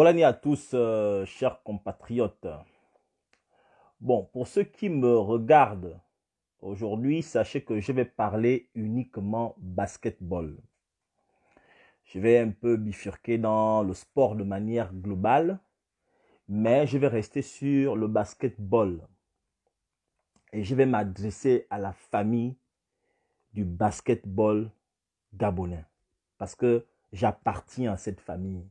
année à tous, euh, chers compatriotes. Bon, pour ceux qui me regardent aujourd'hui, sachez que je vais parler uniquement basketball. Je vais un peu bifurquer dans le sport de manière globale, mais je vais rester sur le basketball. Et je vais m'adresser à la famille du basketball gabonais, parce que j'appartiens à cette famille.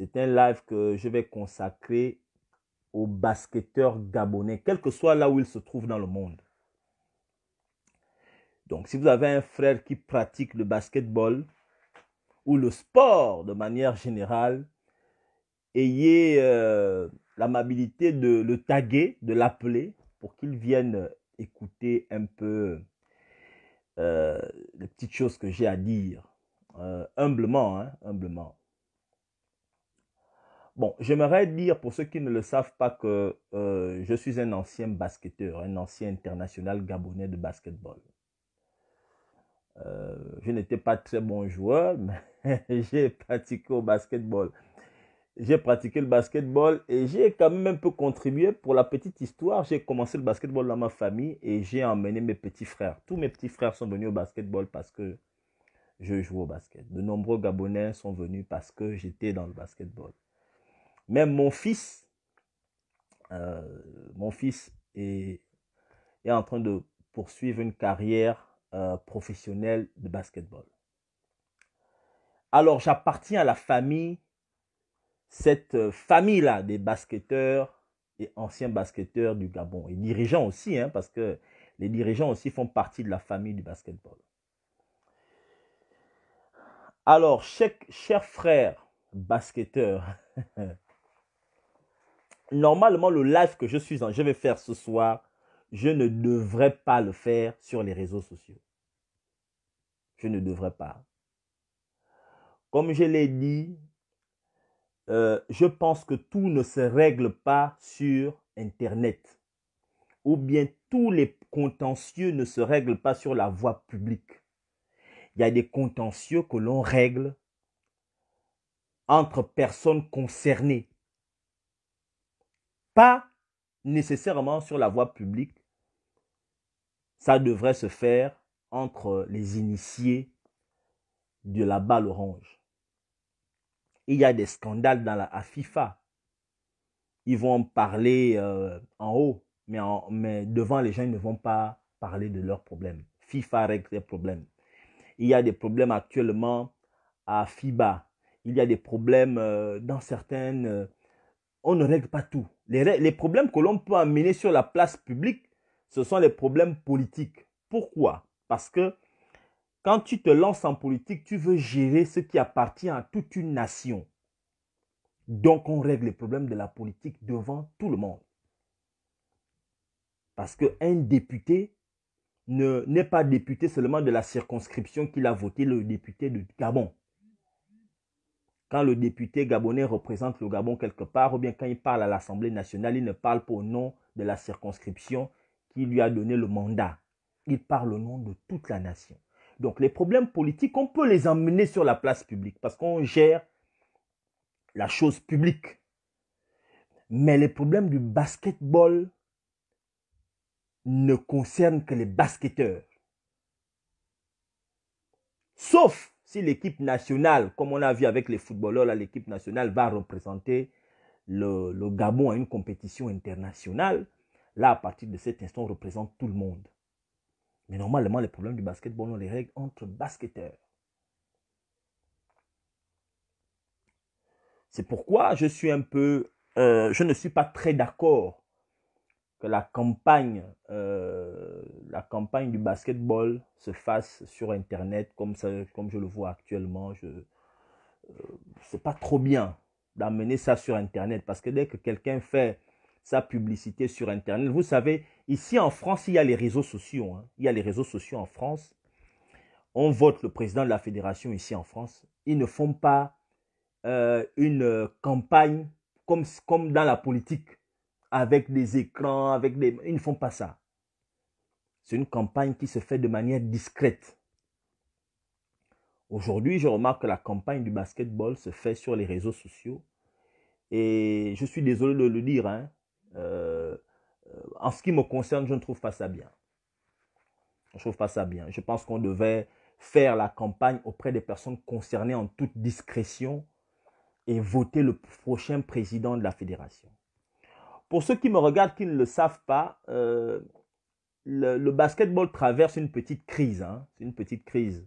C'est un live que je vais consacrer aux basketteurs gabonais, quel que soit là où ils se trouvent dans le monde. Donc, si vous avez un frère qui pratique le basketball ou le sport de manière générale, ayez euh, l'amabilité de le taguer, de l'appeler pour qu'il vienne écouter un peu euh, les petites choses que j'ai à dire, euh, humblement, hein, humblement. Bon, j'aimerais dire pour ceux qui ne le savent pas que euh, je suis un ancien basketteur, un ancien international gabonais de basketball. Euh, je n'étais pas très bon joueur, mais j'ai pratiqué au basketball. J'ai pratiqué le basketball et j'ai quand même un peu contribué. Pour la petite histoire, j'ai commencé le basketball dans ma famille et j'ai emmené mes petits frères. Tous mes petits frères sont venus au basketball parce que je joue au basket. De nombreux Gabonais sont venus parce que j'étais dans le basketball. Même mon fils, euh, mon fils est, en train de poursuivre une carrière euh, professionnelle de basketball. Alors j'appartiens à la famille, cette euh, famille-là des basketteurs et anciens basketteurs du Gabon. Et dirigeants aussi, hein, parce que les dirigeants aussi font partie de la famille du basketball. Alors, chers frères frère normalement, le live que je suis en, je vais faire ce soir, je ne devrais pas le faire sur les réseaux sociaux. Je ne devrais pas. Comme je l'ai dit, euh, je pense que tout ne se règle pas sur Internet. Ou bien tous les contentieux ne se règlent pas sur la voie publique. Il y a des contentieux que l'on règle entre personnes concernées pas nécessairement sur la voie publique. Ça devrait se faire entre les initiés de la balle orange. Il y a des scandales dans la FIFA. Ils vont en parler euh, en haut, mais, en, mais devant les gens, ils ne vont pas parler de leurs problèmes. FIFA règle les problèmes. Il y a des problèmes actuellement à FIBA. Il y a des problèmes euh, dans certaines euh, on ne règle pas tout. Les, problèmes que l'on peut amener sur la place publique, ce sont les problèmes politiques. Pourquoi Parce que quand tu te lances en politique, tu veux gérer ce qui appartient à toute une nation. Donc on règle les problèmes de la politique devant tout le monde. Parce qu'un député n'est pas député seulement de la circonscription qu'il a voté, le député de Gabon. Quand le député gabonais représente le Gabon quelque part, ou bien quand il parle à l'Assemblée nationale, il ne parle pas au nom de la circonscription qui lui a donné le mandat. Il parle au nom de toute la nation. Donc les problèmes politiques, on peut les emmener sur la place publique parce qu'on gère la chose publique. Mais les problèmes du basketball ne concernent que les basketteurs. Sauf si l'équipe nationale, comme on a vu avec les footballeurs, l'équipe nationale va représenter le, Gabon à une compétition internationale, là, à partir de cet instant, on représente tout le monde. Mais normalement, les problèmes du basketball, on les règle entre basketteurs. C'est pourquoi je suis un peu, euh, je ne suis pas très d'accord que la campagne, euh, la campagne du basketball se fasse sur Internet comme, ça, comme je le vois actuellement. Je, n'est euh, pas trop bien d'amener ça sur Internet parce que dès que quelqu'un fait sa publicité sur Internet, vous savez, ici en France, il y a les réseaux sociaux. Hein. Il y a les réseaux sociaux en France. On vote le président de la fédération ici en France. Ils ne font pas euh, une campagne comme, comme dans la politique avec des écrans, avec des... Ils ne font pas ça. C'est une campagne qui se fait de manière discrète. Aujourd'hui, je remarque que la campagne du basketball se fait sur les réseaux sociaux. Et je suis désolé de le dire. Hein. Euh, euh, en ce qui me concerne, je ne trouve pas ça bien. Je ne trouve pas ça bien. Je pense qu'on devait faire la campagne auprès des personnes concernées en toute discrétion et voter le prochain président de la fédération. Pour ceux qui me regardent qui ne le savent pas, euh, le, le, basketball traverse une petite crise. Hein. c'est une petite crise.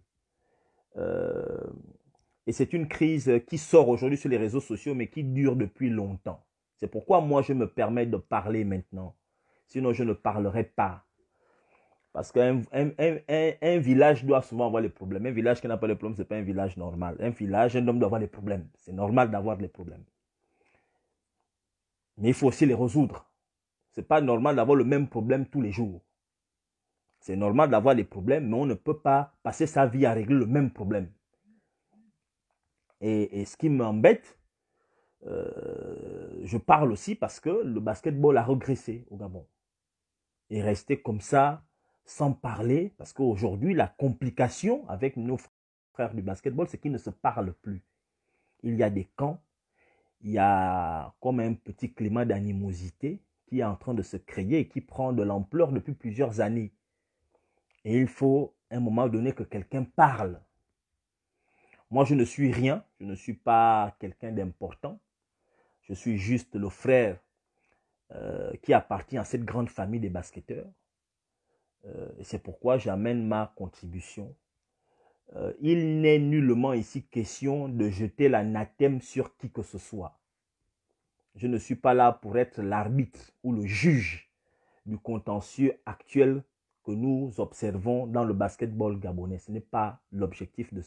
Euh, et c'est une crise qui sort aujourd'hui sur les réseaux sociaux, mais qui dure depuis longtemps. C'est pourquoi moi, je me permets de parler maintenant. Sinon, je ne parlerai pas. Parce qu'un un, village doit souvent avoir les problèmes. Un village qui n'a pas de problèmes, ce n'est pas un village normal. Un village, un homme doit avoir des problèmes. C'est normal d'avoir des problèmes. Mais il faut aussi les résoudre. C'est pas normal d'avoir le même problème tous les jours. C'est normal d'avoir des problèmes, mais on ne peut pas passer sa vie à régler le même problème. Et, ce qui m'embête, euh, je parle aussi parce que le basketball a regressé au Gabon. Et rester comme ça, sans parler, parce qu'aujourd'hui, la complication avec nos frères du basketball, c'est qu'ils ne se parlent plus. Il y a des camps il y a comme un petit climat d'animosité qui est en train de se créer et qui prend de l'ampleur depuis plusieurs années. Et il faut, à un moment donné, que quelqu'un parle. Moi, je ne suis rien, je ne suis pas quelqu'un d'important. Je suis juste le frère euh, qui appartient à cette grande famille des basketteurs. Euh, et c'est pourquoi j'amène ma contribution euh, il n'est nullement ici question de jeter la l'anathème sur qui que ce soit. Je ne suis pas là pour être l'arbitre ou le juge du contentieux actuel que nous observons dans le basketball gabonais. Ce n'est pas l'objectif de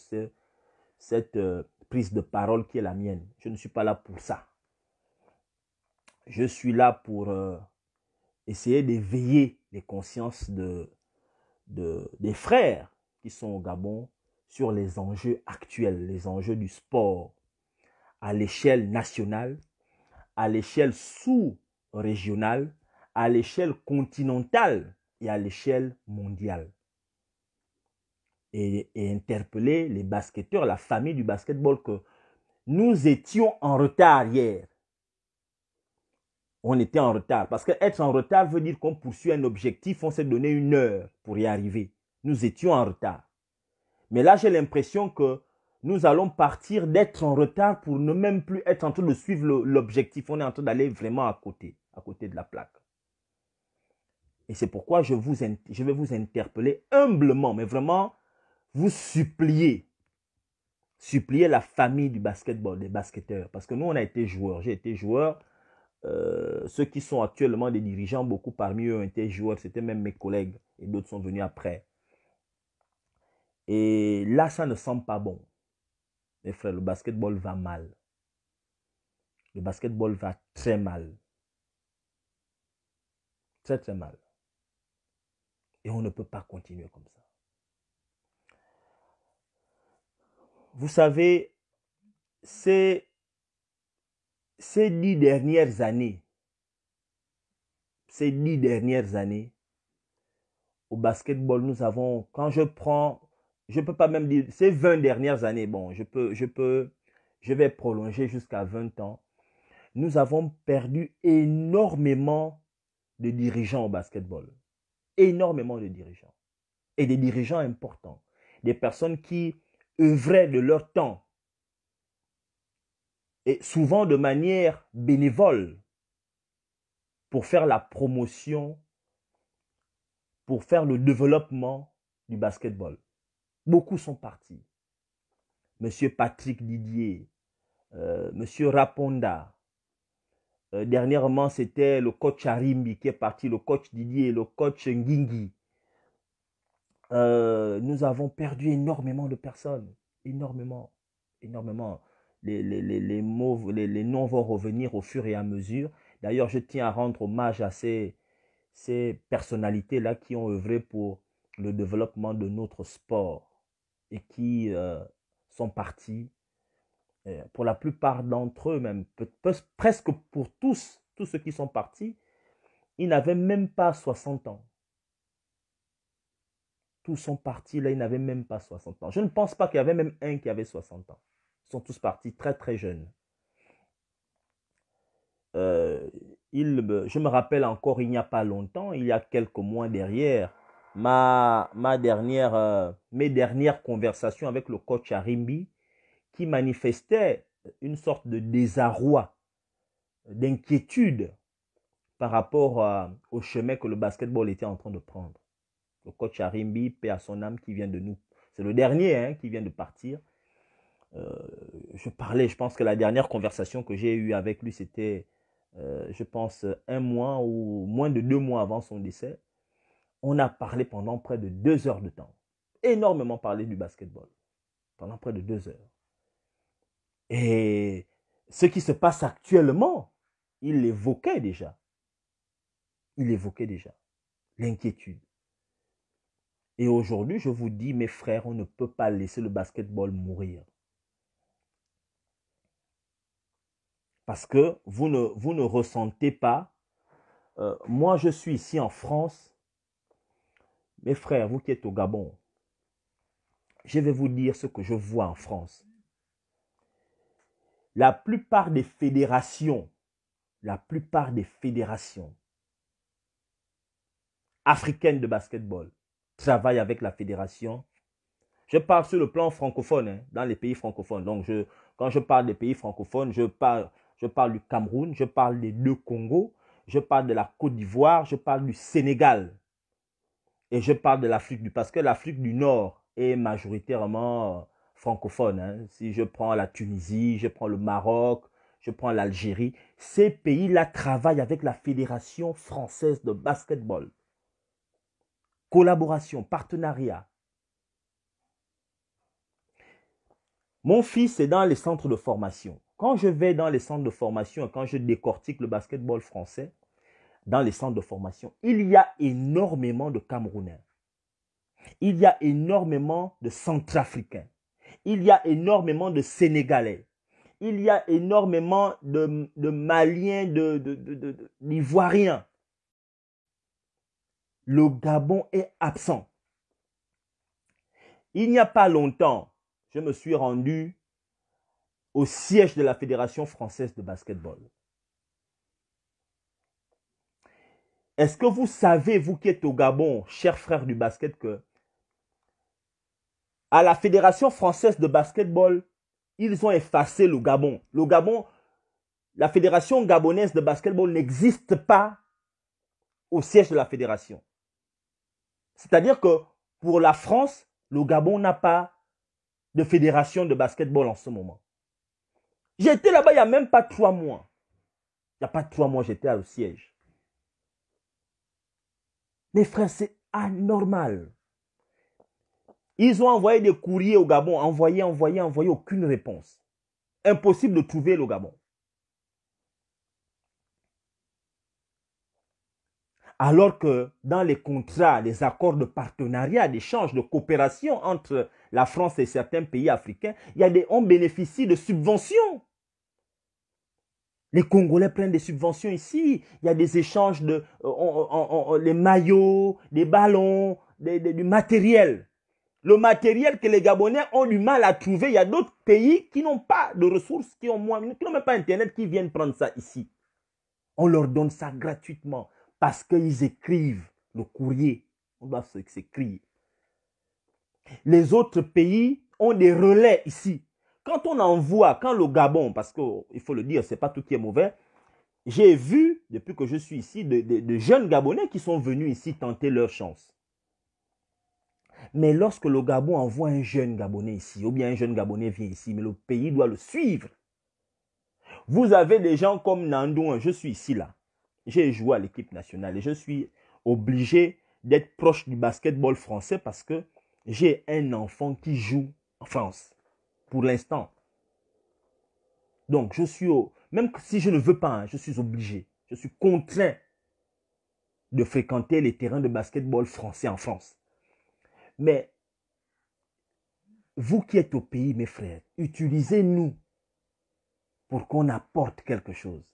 cette euh, prise de parole qui est la mienne. Je ne suis pas là pour ça. Je suis là pour euh, essayer d'éveiller les consciences de, des frères qui sont au Gabon sur les enjeux actuels, les enjeux du sport à l'échelle nationale, à l'échelle sous-régionale, à l'échelle continentale et à l'échelle mondiale. Et, interpeller les basketteurs, la famille du basketball, que nous étions en retard hier. On était en retard. Parce qu'être en retard veut dire qu'on poursuit un objectif, on s'est donné une heure pour y arriver. Nous étions en retard. Mais là, j'ai l'impression que nous allons partir d'être en retard pour ne même plus être en train de suivre l'objectif. On est en train d'aller vraiment à côté, à côté de la plaque. Et c'est pourquoi je, vous, je vais vous interpeller humblement, mais vraiment, vous supplier. Supplier la famille du basketball, des basketteurs. Parce que nous, on a été joueurs. J'ai été joueur. Euh, ceux qui sont actuellement des dirigeants, beaucoup parmi eux ont été joueurs. C'était même mes collègues. Et d'autres sont venus après. Et là, ça ne semble pas bon. Mes frères, le basketball va mal. Le basketball va très mal. Très, très mal. Et on ne peut pas continuer comme ça. Vous savez, ces, ces dix dernières années, ces dix dernières années, au basketball, nous avons, quand je prends je peux pas même dire, ces 20 dernières années, bon, je peux, je peux, je vais prolonger jusqu'à 20 ans, nous avons perdu énormément de dirigeants au basketball. Énormément de dirigeants. Et des dirigeants importants. Des personnes qui œuvraient de leur temps. Et souvent de manière bénévole. Pour faire la promotion. Pour faire le développement du basketball. Beaucoup sont partis. Monsieur Patrick Didier, euh, Monsieur Raponda. Euh, dernièrement, c'était le coach Arimbi qui est parti, le coach Didier, le coach Nguingui. Euh, nous avons perdu énormément de personnes. Énormément. Énormément. Les, les, noms vont revenir au fur et à mesure. D'ailleurs, je tiens à rendre hommage à ces, ces personnalités-là qui ont œuvré pour le développement de notre sport et qui euh, sont partis, euh, pour la plupart d'entre eux, même presque pour tous, tous ceux qui sont partis, ils n'avaient même pas 60 ans. Tous sont partis, là, ils n'avaient même pas 60 ans. Je ne pense pas qu'il y avait même un qui avait 60 ans. Ils sont tous partis très très jeunes. Euh, il, je me rappelle encore, il n'y a pas longtemps, il y a quelques mois derrière, ma, ma dernière, euh, mes dernières conversations avec le coach Arimbi, qui manifestait une sorte de désarroi, d'inquiétude par rapport euh, au chemin que le basketball était en train de prendre. Le coach Arimbi, paix à son âme, qui vient de nous. C'est le dernier hein, qui vient de partir. Euh, je parlais, je pense que la dernière conversation que j'ai eue avec lui, c'était, je pense, un mois ou moins de deux mois avant son décès on a parlé pendant près de deux heures de temps. Énormément parlé du basketball. Pendant près de deux heures. Et ce qui se passe actuellement, il l'évoquait déjà. Il évoquait déjà l'inquiétude. Et aujourd'hui, je vous dis, mes frères, on ne peut pas laisser le basketball mourir. Parce que vous ne, vous ne ressentez pas. Euh, moi, je suis ici en France mes frères, vous qui êtes au Gabon, je vais vous dire ce que je vois en France. La plupart des fédérations, la plupart des fédérations africaines de basketball travaillent avec la fédération. Je parle sur le plan francophone, hein, dans les pays francophones. Donc, quand je parle des pays francophones, je parle, je parle du Cameroun, je parle des deux Congo, je parle de la Côte d'Ivoire, je parle du Sénégal. Et je parle de l'Afrique du parce que l'Afrique du Nord est majoritairement francophone. Hein. Si je prends la Tunisie, je prends le Maroc, je prends l'Algérie, ces pays-là travaillent avec la Fédération française de basketball. Collaboration, partenariat. Mon fils est dans les centres de formation. Quand je vais dans les centres de formation et quand je décortique le basketball français, dans les centres de formation. Il y a énormément de Camerounais. Il y a énormément de Centrafricains. Il y a énormément de Sénégalais. Il y a énormément de, Maliens, d'Ivoiriens. De, le Gabon est absent. Il n'y a pas longtemps, je me suis rendu au siège de la Fédération française de basketball. Est-ce que vous savez, vous qui êtes au Gabon, cher frère du basket, que à la Fédération française de basketball, ils ont effacé le Gabon. Le Gabon, la Fédération gabonaise de basketball n'existe pas au siège de la fédération. C'est-à-dire que pour la France, le Gabon n'a pas de fédération de basketball en ce moment. J'étais là-bas il n'y a même pas trois mois. Il n'y a pas trois mois, j'étais au siège. Les frères, c'est anormal. Ils ont envoyé des courriers au Gabon, envoyé, envoyé, envoyé, aucune réponse. Impossible de trouver le Gabon. Alors que dans les contrats, les accords de partenariat, d'échange, de coopération entre la France et certains pays africains, il y a des, on bénéficie de subventions. Les Congolais prennent des subventions ici. Il y a des échanges de euh, les maillots, des ballons, du matériel. Le matériel que les Gabonais ont du mal à trouver, il y a d'autres pays qui n'ont pas de ressources, qui ont moins, n'ont même pas Internet, qui viennent prendre ça ici. On leur donne ça gratuitement parce qu'ils écrivent le courrier. On doit s'écrire. Les autres pays ont des relais ici. Quand on envoie, quand le Gabon, parce qu'il faut le dire, c'est pas tout qui est mauvais, j'ai vu, depuis que je suis ici, de, jeunes Gabonais qui sont venus ici tenter leur chance. Mais lorsque le Gabon envoie un jeune Gabonais ici, ou bien un jeune Gabonais vient ici, mais le pays doit le suivre. Vous avez des gens comme Nandouin, je suis ici là. J'ai joué à l'équipe nationale et je suis obligé d'être proche du basketball français parce que j'ai un enfant qui joue en France pour l'instant. Donc, je suis au, même si je ne veux pas, hein, je suis obligé, je suis contraint de fréquenter les terrains de basketball français en France. Mais vous qui êtes au pays, mes frères, utilisez-nous pour qu'on apporte quelque chose.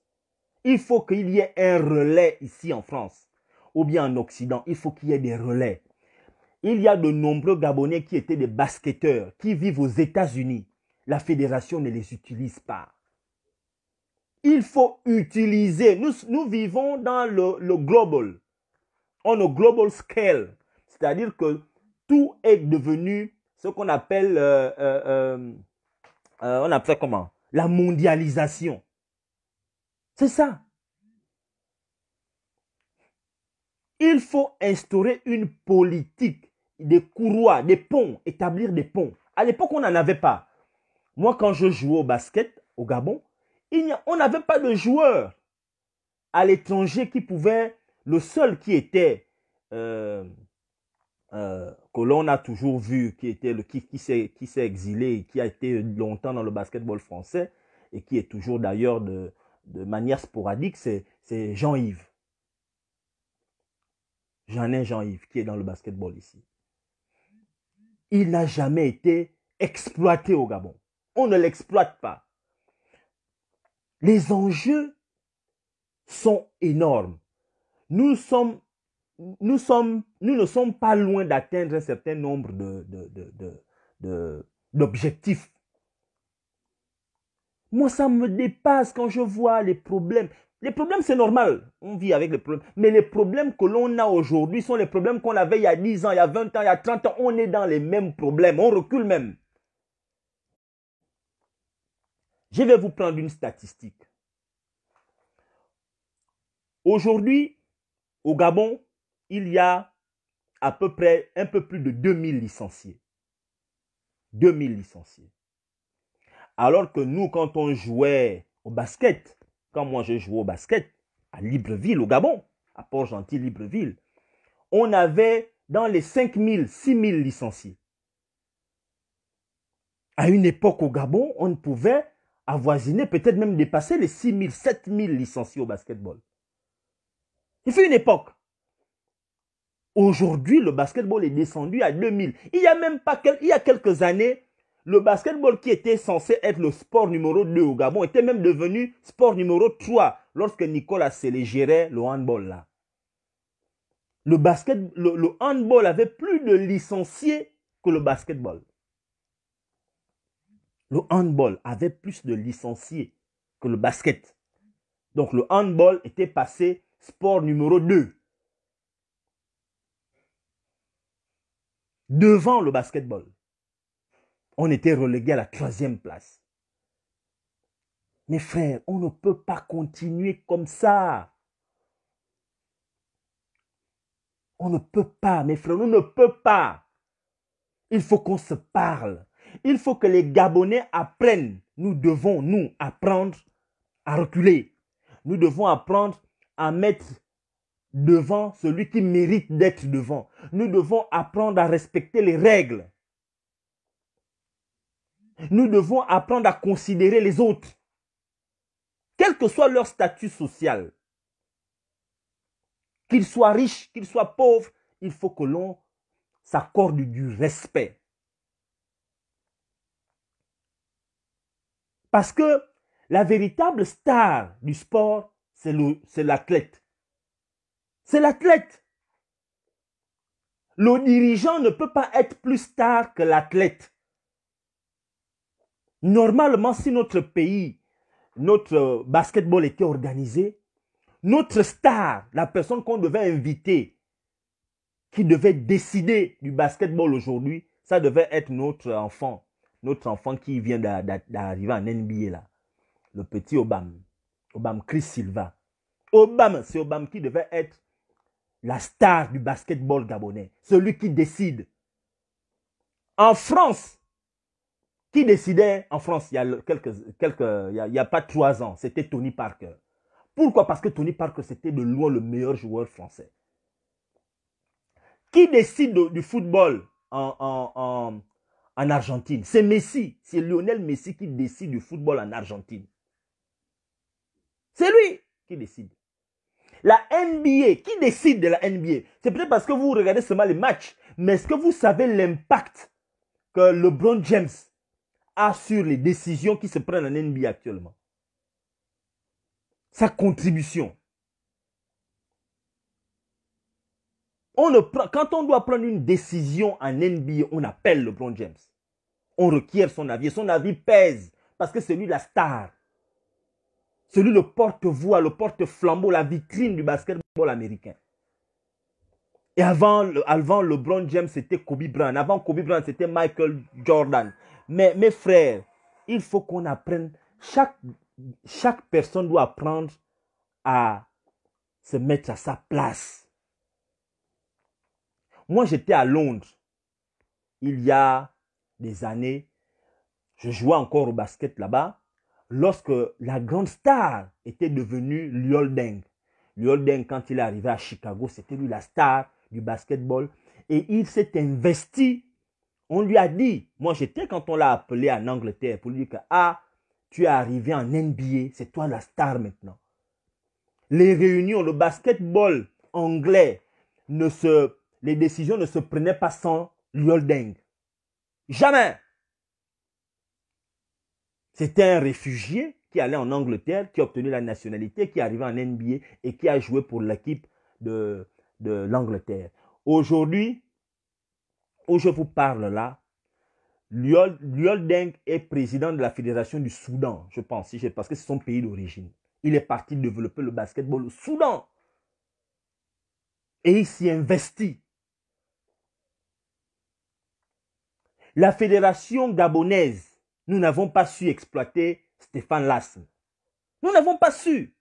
Il faut qu'il y ait un relais ici en France, ou bien en Occident, il faut qu'il y ait des relais il y a de nombreux Gabonais qui étaient des basketteurs, qui vivent aux États-Unis. La fédération ne les utilise pas. Il faut utiliser. Nous, nous vivons dans le, global, on a global scale. C'est-à-dire que tout est devenu ce qu'on appelle, euh, euh, euh, on appelle comment La mondialisation. C'est ça. Il faut instaurer une politique des courroies, des ponts, établir des ponts. À l'époque, on n'en avait pas. Moi, quand je jouais au basket au Gabon, on n'avait pas de joueur à l'étranger qui pouvait, le seul qui était, euh, euh, que l'on a toujours vu, qui était le qui, qui s'est exilé, qui a été longtemps dans le basketball français et qui est toujours d'ailleurs de, manière sporadique, c'est Jean-Yves. J'en ai Jean-Yves qui est dans le basketball ici il n'a jamais été exploité au Gabon. On ne l'exploite pas. Les enjeux sont énormes. Nous sommes, nous sommes, nous ne sommes pas loin d'atteindre un certain nombre de, d'objectifs. Moi, ça me dépasse quand je vois les problèmes. Les problèmes, c'est normal. On vit avec les problèmes. Mais les problèmes que l'on a aujourd'hui sont les problèmes qu'on avait il y a 10 ans, il y a 20 ans, il y a 30 ans. On est dans les mêmes problèmes. On recule même. Je vais vous prendre une statistique. Aujourd'hui, au Gabon, il y a à peu près un peu plus de 2000 licenciés. 2000 licenciés. Alors que nous, quand on jouait au basket, quand moi je jouais au basket à Libreville, au Gabon, à Port-Gentil, Libreville, on avait dans les 5000, 6000 licenciés. À une époque au Gabon, on pouvait avoisiner, peut-être même dépasser les 6000, 7000 licenciés au basketball. Il fait une époque. Aujourd'hui, le basketball est descendu à 2000. Il y a même pas, il y a quelques années, le basketball qui était censé être le sport numéro 2 au Gabon était même devenu sport numéro 3 lorsque Nicolas Sélé le handball là. Le, basket, le handball avait plus de licenciés que le basketball. Le handball avait plus de licenciés que le basket. Donc le handball était passé sport numéro 2. Devant le basketball on était relégué à la troisième place. Mes frères, on ne peut pas continuer comme ça. On ne peut pas, mes frères, on ne peut pas. Il faut qu'on se parle. Il faut que les Gabonais apprennent. Nous devons, nous, apprendre à reculer. Nous devons apprendre à mettre devant celui qui mérite d'être devant. Nous devons apprendre à respecter les règles nous devons apprendre à considérer les autres, quel que soit leur statut social. Qu'ils soient riches, qu'ils soient pauvres, il faut que l'on s'accorde du respect. Parce que la véritable star du sport, c'est l'athlète. C'est l'athlète. Le dirigeant ne peut pas être plus star que l'athlète. Normalement, si notre pays, notre euh, basketball était organisé, notre star, la personne qu'on devait inviter, qui devait décider du basketball aujourd'hui, ça devait être notre enfant. Notre enfant qui vient d'arriver en NBA là. Le petit Obama. Obama Chris Silva. Obama, c'est Obama qui devait être la star du basketball gabonais. Celui qui décide. En France, qui décidait en France il y a, quelques, quelques, il y a, pas trois ans C'était Tony Parker. Pourquoi Parce que Tony Parker, c'était de loin le meilleur joueur français. Qui décide du football en, en Argentine C'est Messi. C'est Lionel Messi qui décide du football en Argentine. C'est lui qui décide. La NBA, qui décide de la NBA C'est peut-être parce que vous regardez seulement les matchs, mais est-ce que vous savez l'impact que LeBron James assure sur les décisions qui se prennent en NBA actuellement. Sa contribution. On ne prend, quand on doit prendre une décision en NBA, on appelle LeBron James. On requiert son avis. Son avis pèse parce que c'est lui la star. C'est lui le porte-voix, le porte-flambeau, la vitrine du basketball américain. Et avant, avant LeBron James, c'était Kobe Bryant. Avant Kobe Bryant, c'était Michael Jordan. Mais mes frères, il faut qu'on apprenne, chaque, chaque personne doit apprendre à se mettre à sa place. Moi, j'étais à Londres il y a des années. Je jouais encore au basket là-bas lorsque la grande star était devenue Liol Deng. quand il est arrivé à Chicago, c'était lui la star du basketball. Et il s'est investi on lui a dit, moi j'étais quand on l'a appelé en Angleterre pour lui dire que, ah, tu es arrivé en NBA, c'est toi la star maintenant. Les réunions, le basketball anglais, ne se, les décisions ne se prenaient pas sans l'holding. Jamais. C'était un réfugié qui allait en Angleterre, qui a obtenu la nationalité, qui est arrivé en NBA et qui a joué pour l'équipe de, de l'Angleterre. Aujourd'hui, je vous parle là, Liol Deng est président de la Fédération du Soudan, je pense, parce que c'est son pays d'origine. Il est parti développer le basketball au Soudan. Et il s'y investit. La fédération gabonaise, nous n'avons pas su exploiter Stéphane Lassen. Nous n'avons pas su.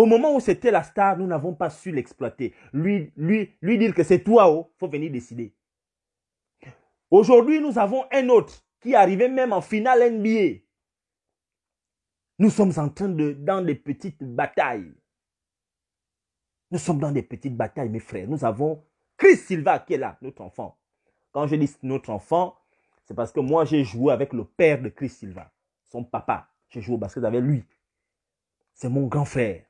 Au moment où c'était la star, nous n'avons pas su l'exploiter. Lui, lui, lui dire que c'est toi, il oh, faut venir décider. Aujourd'hui, nous avons un autre qui est arrivé même en finale NBA. Nous sommes en train de, dans des petites batailles. Nous sommes dans des petites batailles, mes frères. Nous avons Chris Silva qui est là, notre enfant. Quand je dis notre enfant, c'est parce que moi, j'ai joué avec le père de Chris Silva, son papa. J'ai joué au basket avec lui. C'est mon grand frère.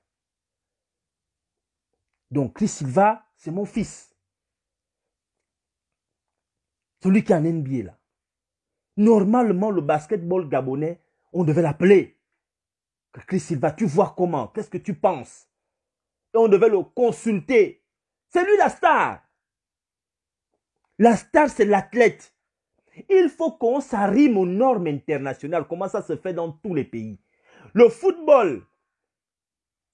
Donc Chris Silva, c'est mon fils. Celui qui a un NBA là. Normalement, le basketball gabonais, on devait l'appeler. Chris Silva, tu vois comment Qu'est-ce que tu penses Et on devait le consulter. C'est lui la star. La star, c'est l'athlète. Il faut qu'on s'arrime aux normes internationales. Comment ça se fait dans tous les pays Le football,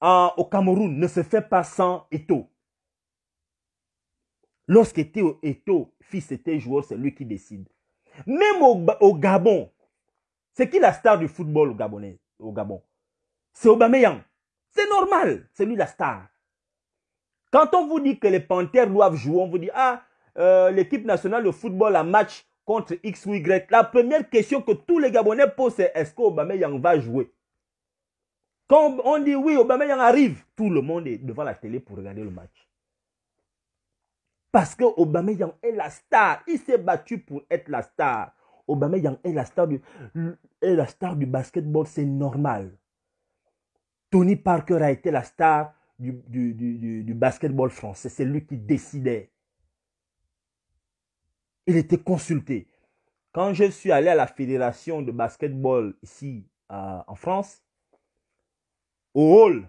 ah, au Cameroun ne se fait pas sans Eto. Lorsque Eto, fils était joueur, c'est lui qui décide. Même au, Gabon, c'est qui la star du football au, Gabonais, au Gabon C'est Aubameyang. C'est normal, c'est lui la star. Quand on vous dit que les Panthères doivent jouer, on vous dit, ah, euh, l'équipe nationale de football a match contre X ou Y. La première question que tous les Gabonais posent, c'est est-ce qu'Aubameyang va jouer quand on dit oui, Aubameyang arrive, tout le monde est devant la télé pour regarder le match. Parce que Yang est la star. Il s'est battu pour être la star. Aubameyang est la star du, est la star du basketball, c'est normal. Tony Parker a été la star du, du, basketball français. C'est lui qui décidait. Il était consulté. Quand je suis allé à la fédération de basketball ici en France, au rôle,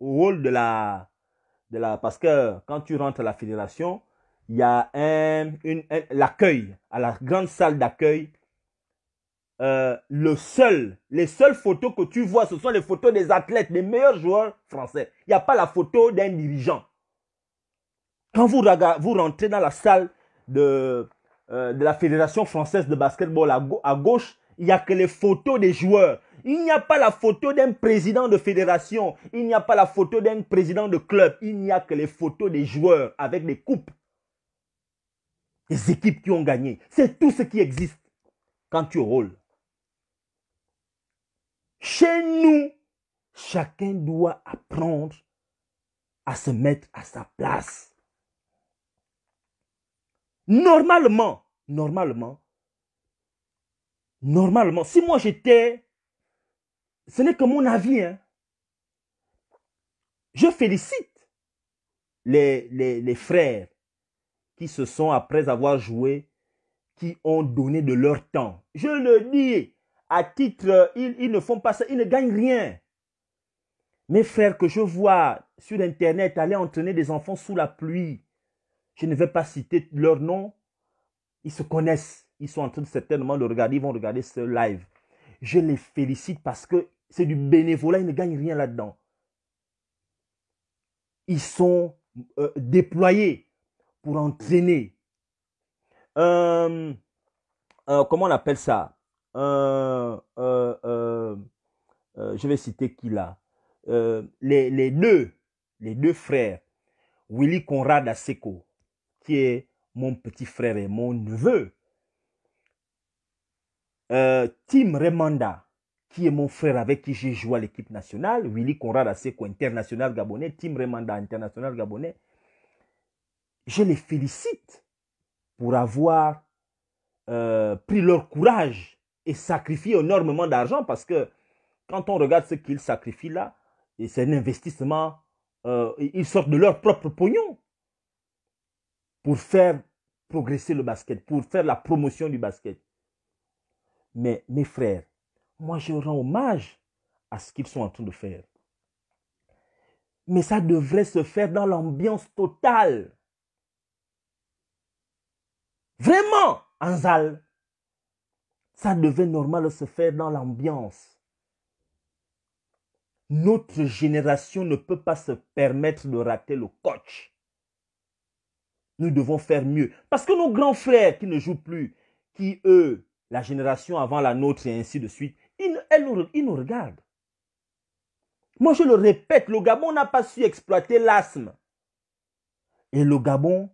rôle de la, de la, parce que quand tu rentres à la fédération, il y a une, l'accueil, à la grande salle d'accueil, euh, le seul, les seules photos que tu vois, ce sont les photos des athlètes, des meilleurs joueurs français. Il n'y a pas la photo d'un dirigeant. Quand vous, vous rentrez dans la salle de, euh, de la Fédération française de basketball à, à gauche, il n'y a que les photos des joueurs. Il n'y a pas la photo d'un président de fédération, il n'y a pas la photo d'un président de club, il n'y a que les photos des joueurs avec des coupes, Les équipes qui ont gagné. C'est tout ce qui existe quand tu rôles. Chez nous, chacun doit apprendre à se mettre à sa place. Normalement, normalement, normalement, si moi j'étais ce n'est que mon avis. Hein. Je félicite les, les, frères qui se sont, après avoir joué, qui ont donné de leur temps. Je le dis, à titre, ils, ne font pas ça, ils ne gagnent rien. Mes frères que je vois sur Internet aller entraîner des enfants sous la pluie, je ne vais pas citer leur nom, ils se connaissent, ils sont en train certainement de regarder, ils vont regarder ce live je les félicite parce que c'est du bénévolat, ils ne gagnent rien là-dedans. Ils sont euh, déployés pour entraîner. Euh, euh, comment on appelle ça Je vais citer qui là les, deux, les deux frères, Willy Conrad Aseko, qui est mon petit frère et mon neveu, euh, Tim Remanda, qui est mon frère avec qui j'ai joué à l'équipe nationale, Willy Conrad Aseko, international gabonais, Tim Remanda, international gabonais, je les félicite pour avoir euh, pris leur courage et sacrifié énormément d'argent parce que quand on regarde ce qu'ils sacrifient là, c'est un investissement, euh, ils sortent de leur propre pognon pour faire progresser le basket, pour faire la promotion du basket. Mais mes frères, moi je rends hommage à ce qu'ils sont en train de faire. Mais ça devrait se faire dans l'ambiance totale. Vraiment, Anzal. Ça devait normal se faire dans l'ambiance. Notre génération ne peut pas se permettre de rater le coach. Nous devons faire mieux. Parce que nos grands frères qui ne jouent plus, qui eux la génération avant la nôtre et ainsi de suite, ils, nous, regarde. regardent. Moi, je le répète, le Gabon n'a pas su exploiter l'asthme. Et le Gabon,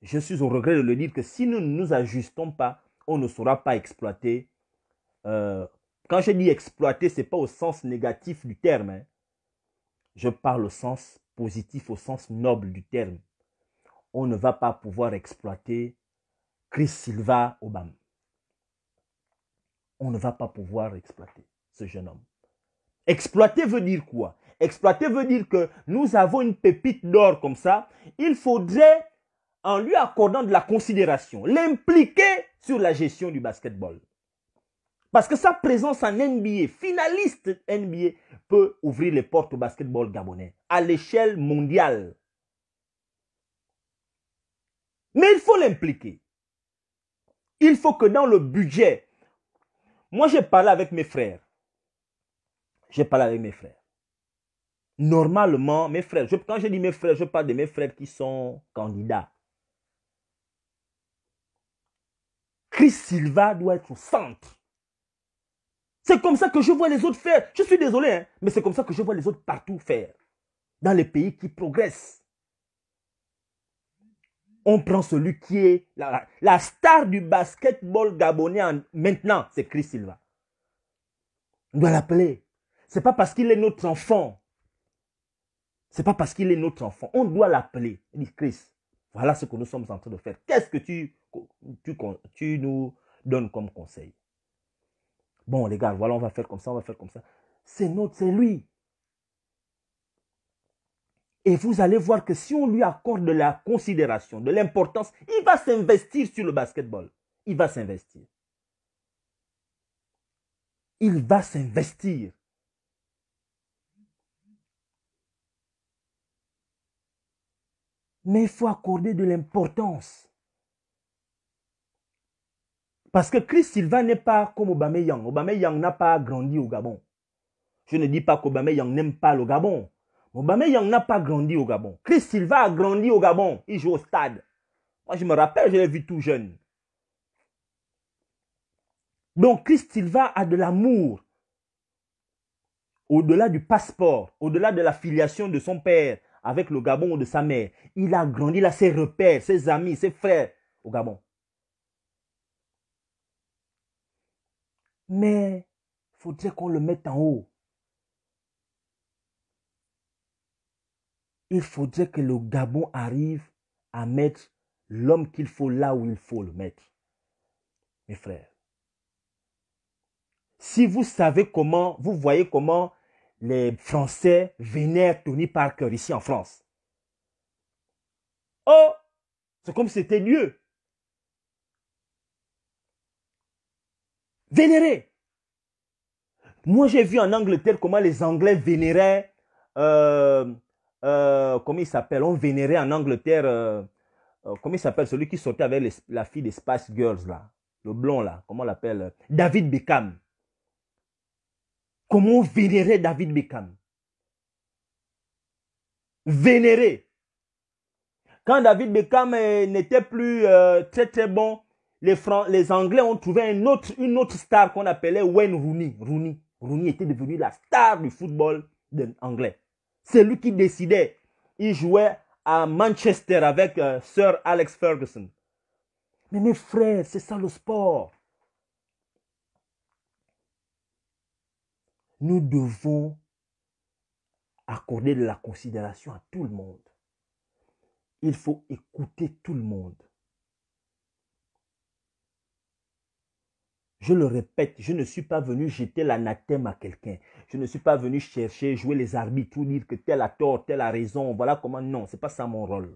je suis au regret de le dire que si nous ne nous ajustons pas, on ne saura pas exploiter. Euh, quand je dis exploiter, ce n'est pas au sens négatif du terme. Hein. Je parle au sens positif, au sens noble du terme. On ne va pas pouvoir exploiter Chris Silva Obama on ne va pas pouvoir exploiter ce jeune homme. Exploiter veut dire quoi Exploiter veut dire que nous avons une pépite d'or comme ça. Il faudrait, en lui accordant de la considération, l'impliquer sur la gestion du basketball. Parce que sa présence en NBA, finaliste NBA, peut ouvrir les portes au basketball gabonais à l'échelle mondiale. Mais il faut l'impliquer. Il faut que dans le budget moi, j'ai parlé avec mes frères. J'ai parlé avec mes frères. Normalement, mes frères, quand je dis mes frères, je parle de mes frères qui sont candidats. Chris Silva doit être au centre. C'est comme ça que je vois les autres faire. Je suis désolé, hein, mais c'est comme ça que je vois les autres partout faire. Dans les pays qui progressent on prend celui qui est la, star du basketball gabonais maintenant, c'est Chris Silva. On doit l'appeler. C'est pas parce qu'il est notre enfant. C'est pas parce qu'il est notre enfant. On doit l'appeler. Il Chris, voilà ce que nous sommes en train de faire. Qu'est-ce que tu, tu, tu nous donnes comme conseil Bon, les gars, voilà, on va faire comme ça, on va faire comme ça. C'est notre, c'est lui. Et vous allez voir que si on lui accorde de la considération, de l'importance, il va s'investir sur le basketball. Il va s'investir. Il va s'investir. Mais il faut accorder de l'importance. Parce que Chris Silva n'est pas comme Obama Yang. Obama Yang n'a pas grandi au Gabon. Je ne dis pas qu'Obama Yang n'aime pas le Gabon. Yang n'a pas grandi au Gabon. Chris Silva a grandi au Gabon. Il joue au stade. Moi, je me rappelle, je l'ai vu tout jeune. Donc, Chris Silva a de l'amour. Au-delà du passeport, au-delà de la filiation de son père avec le Gabon ou de sa mère, il a grandi, il a ses repères, ses amis, ses frères au Gabon. Mais faudrait qu'on le mette en haut. il faudrait que le Gabon arrive à mettre l'homme qu'il faut là où il faut le mettre. Mes frères, si vous savez comment, vous voyez comment les Français vénèrent Tony Parker ici en France. Oh, c'est comme si c'était Dieu. Vénérer. Moi, j'ai vu en Angleterre comment les Anglais vénéraient euh, euh, comment il s'appelle, on vénérait en Angleterre, euh, euh, comment il s'appelle, celui qui sortait avec la fille des Spice Girls, là, le blond, là, comment on l'appelle, David Beckham. Comment on vénérait David Beckham Vénérer. Quand David Beckham n'était plus très très bon, les, Anglais ont trouvé une autre star qu'on appelait Wayne Rooney. Rooney. Rooney était devenu la star du football anglais. C'est lui qui décidait. Il jouait à Manchester avec euh, Sir Alex Ferguson. Mais mes frères, c'est ça le sport. Nous devons accorder de la considération à tout le monde. Il faut écouter tout le monde. Je le répète, je ne suis pas venu jeter l'anathème à quelqu'un. Je ne suis pas venu chercher, jouer les arbitres ou dire que tel a tort, tel a raison. Voilà comment. Non, c'est pas ça mon rôle.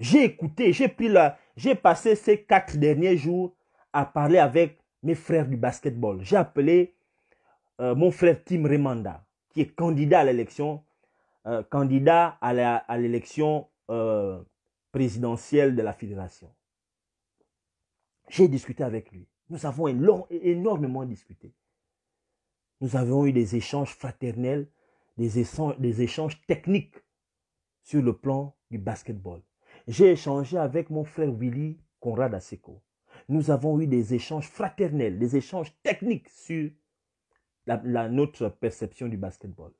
J'ai écouté, j'ai pris la, j'ai passé ces quatre derniers jours à parler avec mes frères du basketball. J'ai appelé euh, mon frère Tim Remanda, qui est candidat à l'élection, euh, candidat à l'élection euh, présidentielle de la fédération. J'ai discuté avec lui. Nous avons énormément discuté. Nous avons eu des échanges fraternels, des échanges, techniques sur le plan du basketball. J'ai échangé avec mon frère Willy Conrad Aseko. Nous avons eu des échanges fraternels, des échanges techniques sur la, notre perception du basketball.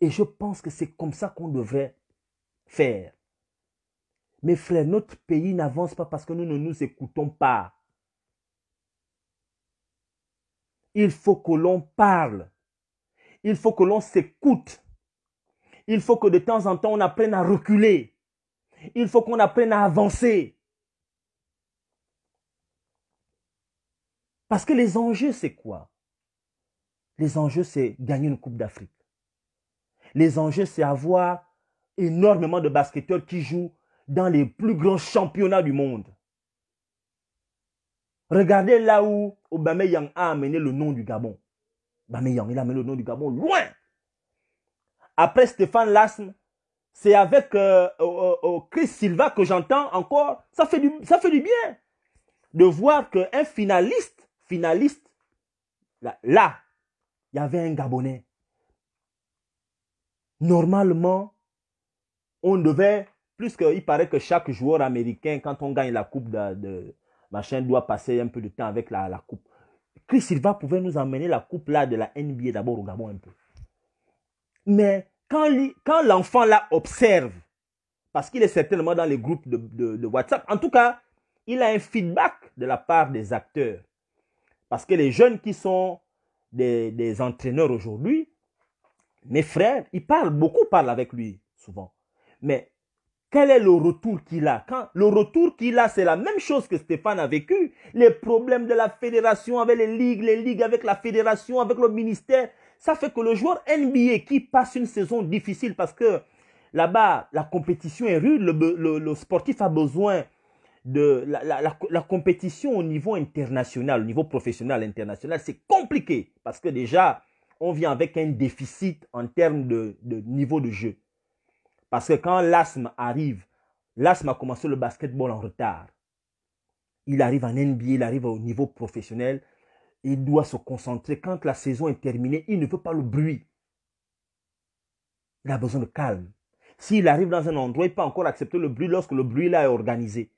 Et je pense que c'est comme ça qu'on devrait faire. Mes frères, notre pays n'avance pas parce que nous ne nous écoutons pas. Il faut que l'on parle. Il faut que l'on s'écoute. Il faut que de temps en temps, on apprenne à reculer. Il faut qu'on apprenne à avancer. Parce que les enjeux, c'est quoi Les enjeux, c'est gagner une Coupe d'Afrique. Les enjeux, c'est avoir énormément de basketteurs qui jouent dans les plus grands championnats du monde. Regardez là où Aubameyang a amené le nom du Gabon. Aubameyang, il a amené le nom du Gabon loin. Après Stéphane Lasme, c'est avec euh, euh, euh, Chris Silva que j'entends encore. Ça fait, du, ça fait du bien de voir qu'un finaliste, finaliste, là, il y avait un Gabonais. Normalement, on devait, plus il paraît que chaque joueur américain, quand on gagne la Coupe de chaîne doit passer un peu de temps avec la, coupe. Chris Silva pouvait nous emmener la coupe là de la NBA d'abord au Gabon un peu. Mais quand, quand l'enfant là observe, parce qu'il est certainement dans les groupes de, WhatsApp, en tout cas, il a un feedback de la part des acteurs. Parce que les jeunes qui sont des, des entraîneurs aujourd'hui, mes frères, ils parlent, beaucoup parlent avec lui souvent. Mais quel est le retour qu'il a Quand Le retour qu'il a, c'est la même chose que Stéphane a vécu. Les problèmes de la fédération avec les ligues, les ligues avec la fédération, avec le ministère. Ça fait que le joueur NBA qui passe une saison difficile parce que là-bas, la compétition est rude, le, le, sportif a besoin de la, la, la, compétition au niveau international, au niveau professionnel international, c'est compliqué parce que déjà, on vient avec un déficit en termes de, de niveau de jeu. Parce que quand l'asthme arrive, l'asthme a commencé le basketball en retard. Il arrive en NBA, il arrive au niveau professionnel. Il doit se concentrer. Quand la saison est terminée, il ne veut pas le bruit. Il a besoin de calme. S'il arrive dans un endroit, il ne peut encore accepter le bruit lorsque le bruit là est organisé.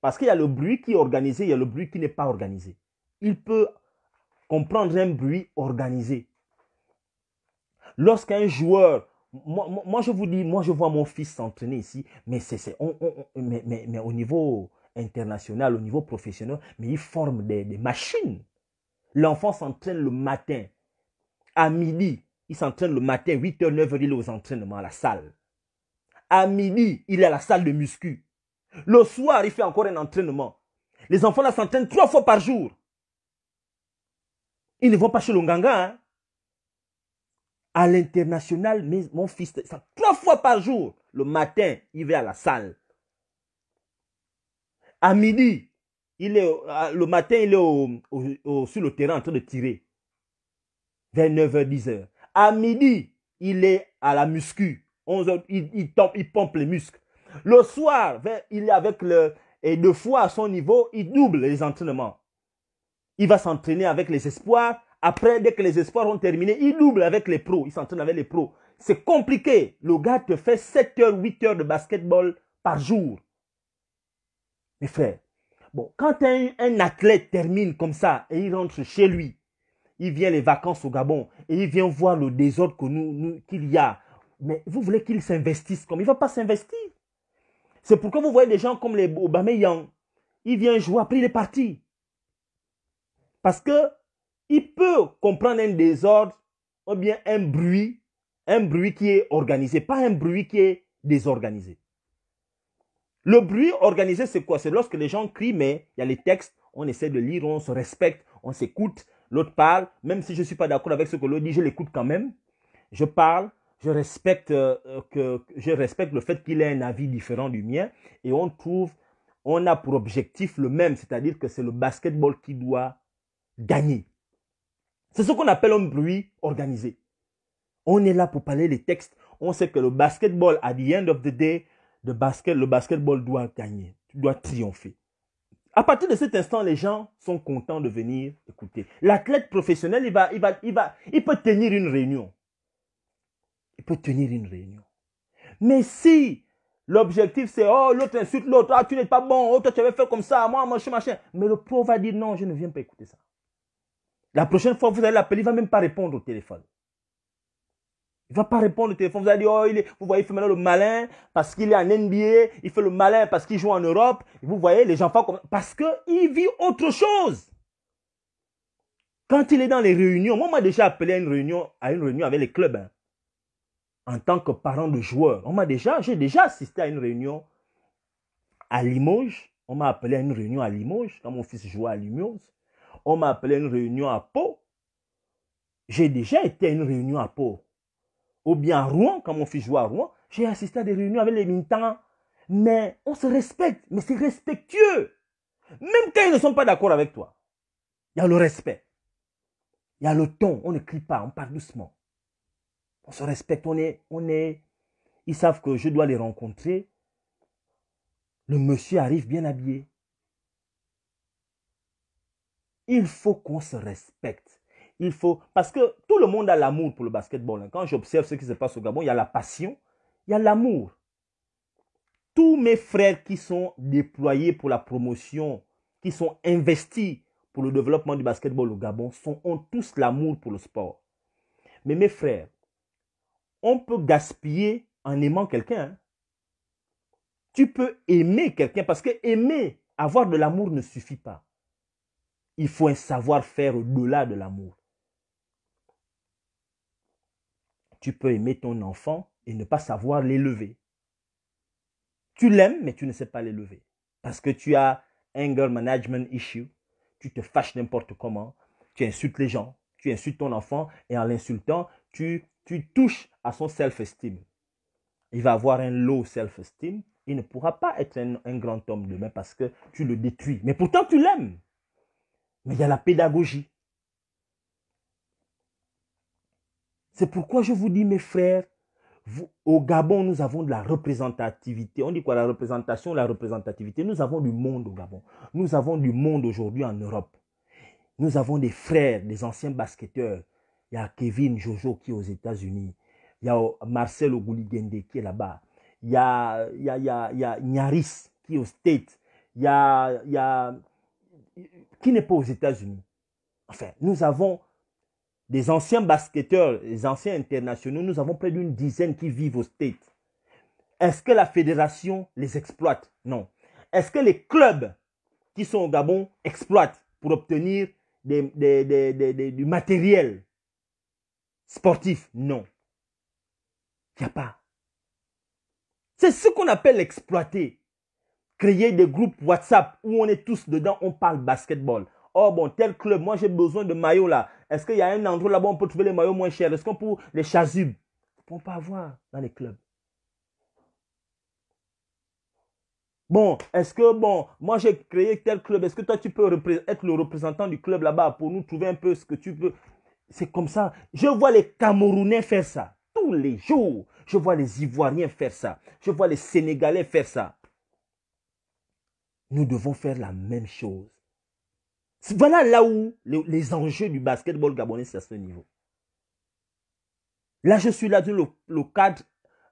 Parce qu'il y a le bruit qui est organisé, il y a le bruit qui n'est pas organisé. Il peut comprendre un bruit organisé. Lorsqu'un joueur moi, je vous dis, moi, je vois mon fils s'entraîner ici, mais, c'est, mais, au niveau international, au niveau professionnel, mais il forme des, des machines. L'enfant s'entraîne le matin, à midi, il s'entraîne le matin, 8h, 9h, il est aux entraînements à la salle. À midi, il est à la salle de muscu. Le soir, il fait encore un entraînement. Les enfants là s'entraînent trois fois par jour. Ils ne vont pas chez l'onganga, hein à l'international, mon fils, trois fois par jour, le matin, il va à la salle. À midi, il est, le matin, il est sur le terrain en train de tirer. Vers 9h, 10h. À midi, il est à la muscu. 11 il pompe les muscles. Le soir, il est avec le, et deux fois à son niveau, il double les entraînements. Il va s'entraîner avec les espoirs, après, dès que les espoirs ont terminé, il double avec les pros. Il s'entraîne avec les pros. C'est compliqué. Le gars te fait 7 heures, 8 heures de basketball par jour. Mes frères, bon, quand un, athlète termine comme ça et il rentre chez lui, il vient les vacances au Gabon et il vient voir le désordre que nous, qu'il y a. Mais vous voulez qu'il s'investisse comme il ne va pas s'investir. C'est pourquoi vous voyez des gens comme les Aubameyang. Il vient jouer, après les parties. Parce que il peut comprendre un désordre ou bien un bruit, un bruit qui est organisé, pas un bruit qui est désorganisé. Le bruit organisé, c'est quoi C'est lorsque les gens crient, mais il y a les textes, on essaie de lire, on se respecte, on s'écoute, l'autre parle, même si je ne suis pas d'accord avec ce que l'autre dit, je l'écoute quand même. Je parle, je respecte, euh, que, je respecte le fait qu'il ait un avis différent du mien et on trouve, on a pour objectif le même, c'est-à-dire que c'est le basketball qui doit gagner. C'est ce qu'on appelle un bruit organisé. On est là pour parler les textes. On sait que le basketball, à the end of the day, le, basket, le basketball doit gagner, doit triompher. À partir de cet instant, les gens sont contents de venir écouter. L'athlète professionnel, il va, il va, il va, il peut tenir une réunion. Il peut tenir une réunion. Mais si l'objectif c'est, oh, l'autre insulte l'autre, ah, tu n'es pas bon, oh, toi tu avais fait comme ça, moi, moi, je machin. Mais le pauvre va dire, non, je ne viens pas écouter ça. La prochaine fois, vous allez l'appeler, il ne va même pas répondre au téléphone. Il ne va pas répondre au téléphone. Vous allez dire, oh, il vous voyez, il fait maintenant le malin parce qu'il est en NBA, il fait le malin parce qu'il joue en Europe. Vous voyez, les gens font comme Parce qu'il vit autre chose. Quand il est dans les réunions, moi, on m'a déjà appelé à une réunion, à une réunion avec les clubs. Hein. en tant que parent de joueur, on m'a déjà, j'ai déjà assisté à une réunion à Limoges. On m'a appelé à une réunion à Limoges quand mon fils jouait à Limoges on m'a appelé une réunion à Pau. J'ai déjà été à une réunion à Pau. Ou bien à Rouen, quand mon fils jouait à Rouen, j'ai assisté à des réunions avec les militants. Mais on se respecte, mais c'est respectueux. Même quand ils ne sont pas d'accord avec toi, il y a le respect. Il y a le ton, on ne crie pas, on parle doucement. On se respecte, on est, on est. Ils savent que je dois les rencontrer. Le monsieur arrive bien habillé. Il faut qu'on se respecte. Il faut, parce que tout le monde a l'amour pour le basketball. Hein. Quand j'observe ce qui se passe au Gabon, il y a la passion, il y a l'amour. Tous mes frères qui sont déployés pour la promotion, qui sont investis pour le développement du basketball au Gabon, ont tous l'amour pour le sport. Mais mes frères, on peut gaspiller en aimant quelqu'un. Hein. Tu peux aimer quelqu'un parce que aimer, avoir de l'amour ne suffit pas. Il faut un savoir-faire au-delà de l'amour. Tu peux aimer ton enfant et ne pas savoir l'élever. Tu l'aimes, mais tu ne sais pas l'élever. Parce que tu as anger management issue. Tu te fâches n'importe comment. Tu insultes les gens. Tu insultes ton enfant et en l'insultant, tu, tu touches à son self-esteem. Il va avoir un low self-esteem. Il ne pourra pas être un grand homme demain parce que tu le détruis. Mais pourtant, tu l'aimes mais il y a la pédagogie. C'est pourquoi je vous dis, mes frères, au Gabon, nous avons de la représentativité. On dit quoi La représentation, la représentativité. Nous avons du monde au Gabon. Nous avons du monde aujourd'hui en Europe. Nous avons des frères, des anciens basketteurs. Il y a Kevin Jojo qui est aux États-Unis. Il y a Marcel Oguligende qui est là-bas. Il y a, il qui est au States. Il y a, il y a qui n'est pas aux États-Unis. Enfin, nous avons des anciens basketteurs, des anciens internationaux, nous avons près d'une dizaine qui vivent aux States. Est-ce que la fédération les exploite Non. Est-ce que les clubs qui sont au Gabon exploitent pour obtenir des, du matériel sportif Non. Il n'y a pas. C'est ce qu'on appelle exploiter. Créer des groupes WhatsApp où on est tous dedans, on parle basketball. Oh bon, tel club, moi j'ai besoin de maillots là. Est-ce qu'il y a un endroit là-bas où on peut trouver les maillots moins chers Est-ce qu'on peut les chasubes On ne peut pas avoir dans les clubs. Bon, est-ce que, bon, moi j'ai créé tel club, est-ce que toi tu peux être le représentant du club là-bas pour nous trouver un peu ce que tu peux C'est comme ça. Je vois les Camerounais faire ça tous les jours. Je vois les Ivoiriens faire ça. Je vois les Sénégalais faire ça. Nous devons faire la même chose. Voilà là où les enjeux du basketball gabonais, c'est à ce niveau. Là, je suis là dans le, cadre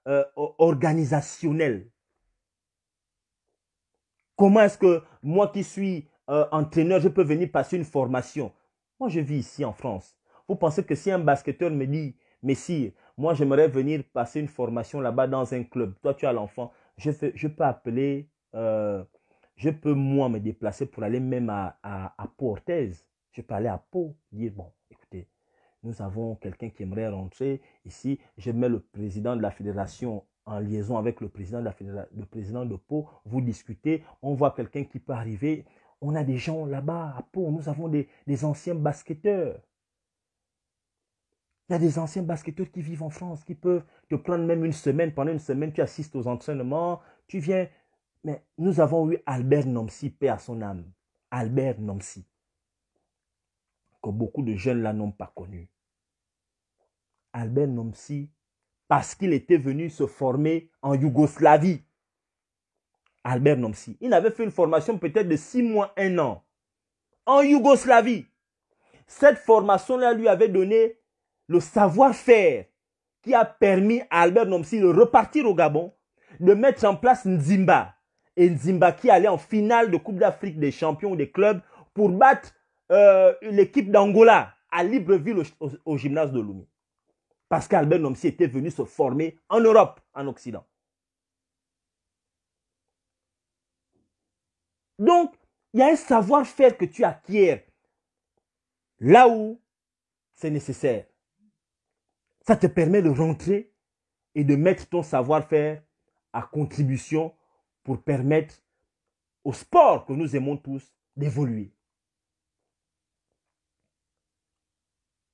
euh, organisationnel. Comment est-ce que moi qui suis euh, entraîneur, je peux venir passer une formation Moi, je vis ici en France. Vous pensez que si un basketteur me dit, si, moi j'aimerais venir passer une formation là-bas dans un club, toi tu as l'enfant, je, je, peux appeler euh, je peux, moi, me déplacer pour aller même à, à, Je peux aller à Pau, dire, bon, écoutez, nous avons quelqu'un qui aimerait rentrer ici. Je mets le président de la fédération en liaison avec le président de la président de Pau. Vous discutez, on voit quelqu'un qui peut arriver. On a des gens là-bas à Pau. Nous avons des, des anciens basketteurs. Il y a des anciens basketteurs qui vivent en France, qui peuvent te prendre même une semaine. Pendant une semaine, tu assistes aux entraînements, tu viens, mais nous avons eu Albert Nomsi, paix à son âme. Albert Nomsi, que beaucoup de jeunes là n'ont pas connu. Albert Nomsi, parce qu'il était venu se former en Yougoslavie. Albert Nomsi, il avait fait une formation peut-être de six mois, un an, en Yougoslavie. Cette formation-là lui avait donné le savoir-faire qui a permis à Albert Nomsi de repartir au Gabon, de mettre en place Nzimba, et Zimbabwe allait en finale de Coupe d'Afrique des champions des clubs pour battre euh, l'équipe d'Angola à Libreville au, gymnase de Lumi. Parce qu'Albert Nomsi était venu se former en Europe, en Occident. Donc, il y a un savoir-faire que tu acquiers là où c'est nécessaire. Ça te permet de rentrer et de mettre ton savoir-faire à contribution pour permettre au sport que nous aimons tous d'évoluer.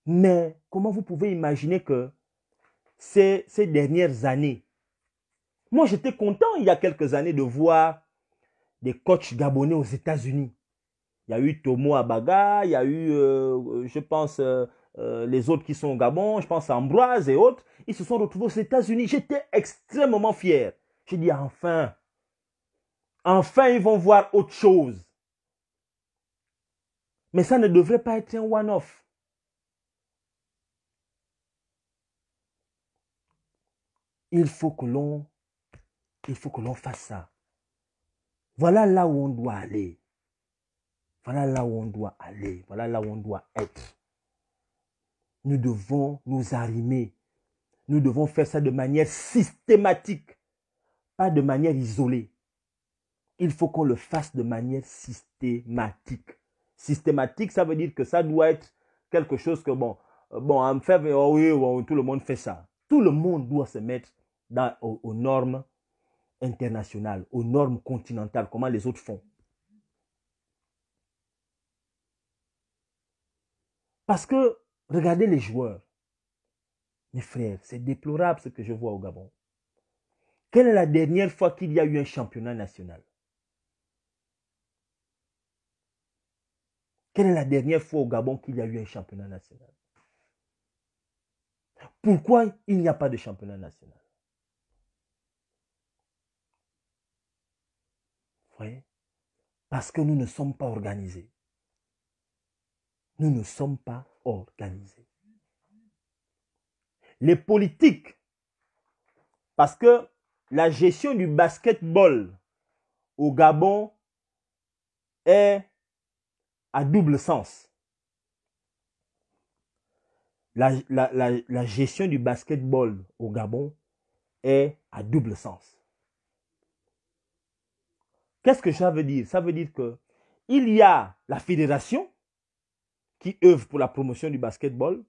Mais comment vous pouvez imaginer que ces, ces dernières années, moi j'étais content il y a quelques années de voir des coachs gabonais aux États-Unis. Il y a eu Tomo Abaga, il y a eu, euh, euh, je pense, euh, les autres qui sont au Gabon, je pense Ambroise et autres. Ils se sont retrouvés aux États-Unis. J'étais extrêmement fier. J'ai dit enfin, Enfin, ils vont voir autre chose. Mais ça ne devrait pas être un one-off. Il faut que l'on il faut que l'on fasse ça. Voilà là où on doit aller. Voilà là où on doit aller. Voilà là où on doit être. Nous devons nous arrimer. Nous devons faire ça de manière systématique, pas de manière isolée il faut qu'on le fasse de manière systématique. Systématique, ça veut dire que ça doit être quelque chose que, bon, euh, bon, à oh oh oui, tout le monde fait ça. Tout le monde doit se mettre dans, aux, aux normes internationales, aux normes continentales, comment les autres font. Parce que, regardez les joueurs. Mes frères, c'est déplorable ce que je vois au Gabon. Quelle est la dernière fois qu'il y a eu un championnat national Quelle est la dernière fois au Gabon qu'il y a eu un championnat national Pourquoi il n'y a pas de championnat national Vous voyez Parce que nous ne sommes pas organisés. Nous ne sommes pas organisés. Les politiques, parce que la gestion du basketball au Gabon est à double sens. La, gestion du basketball au Gabon est à double sens. Qu'est-ce que ça veut dire Ça veut dire que il y a la fédération qui œuvre pour la promotion du basketball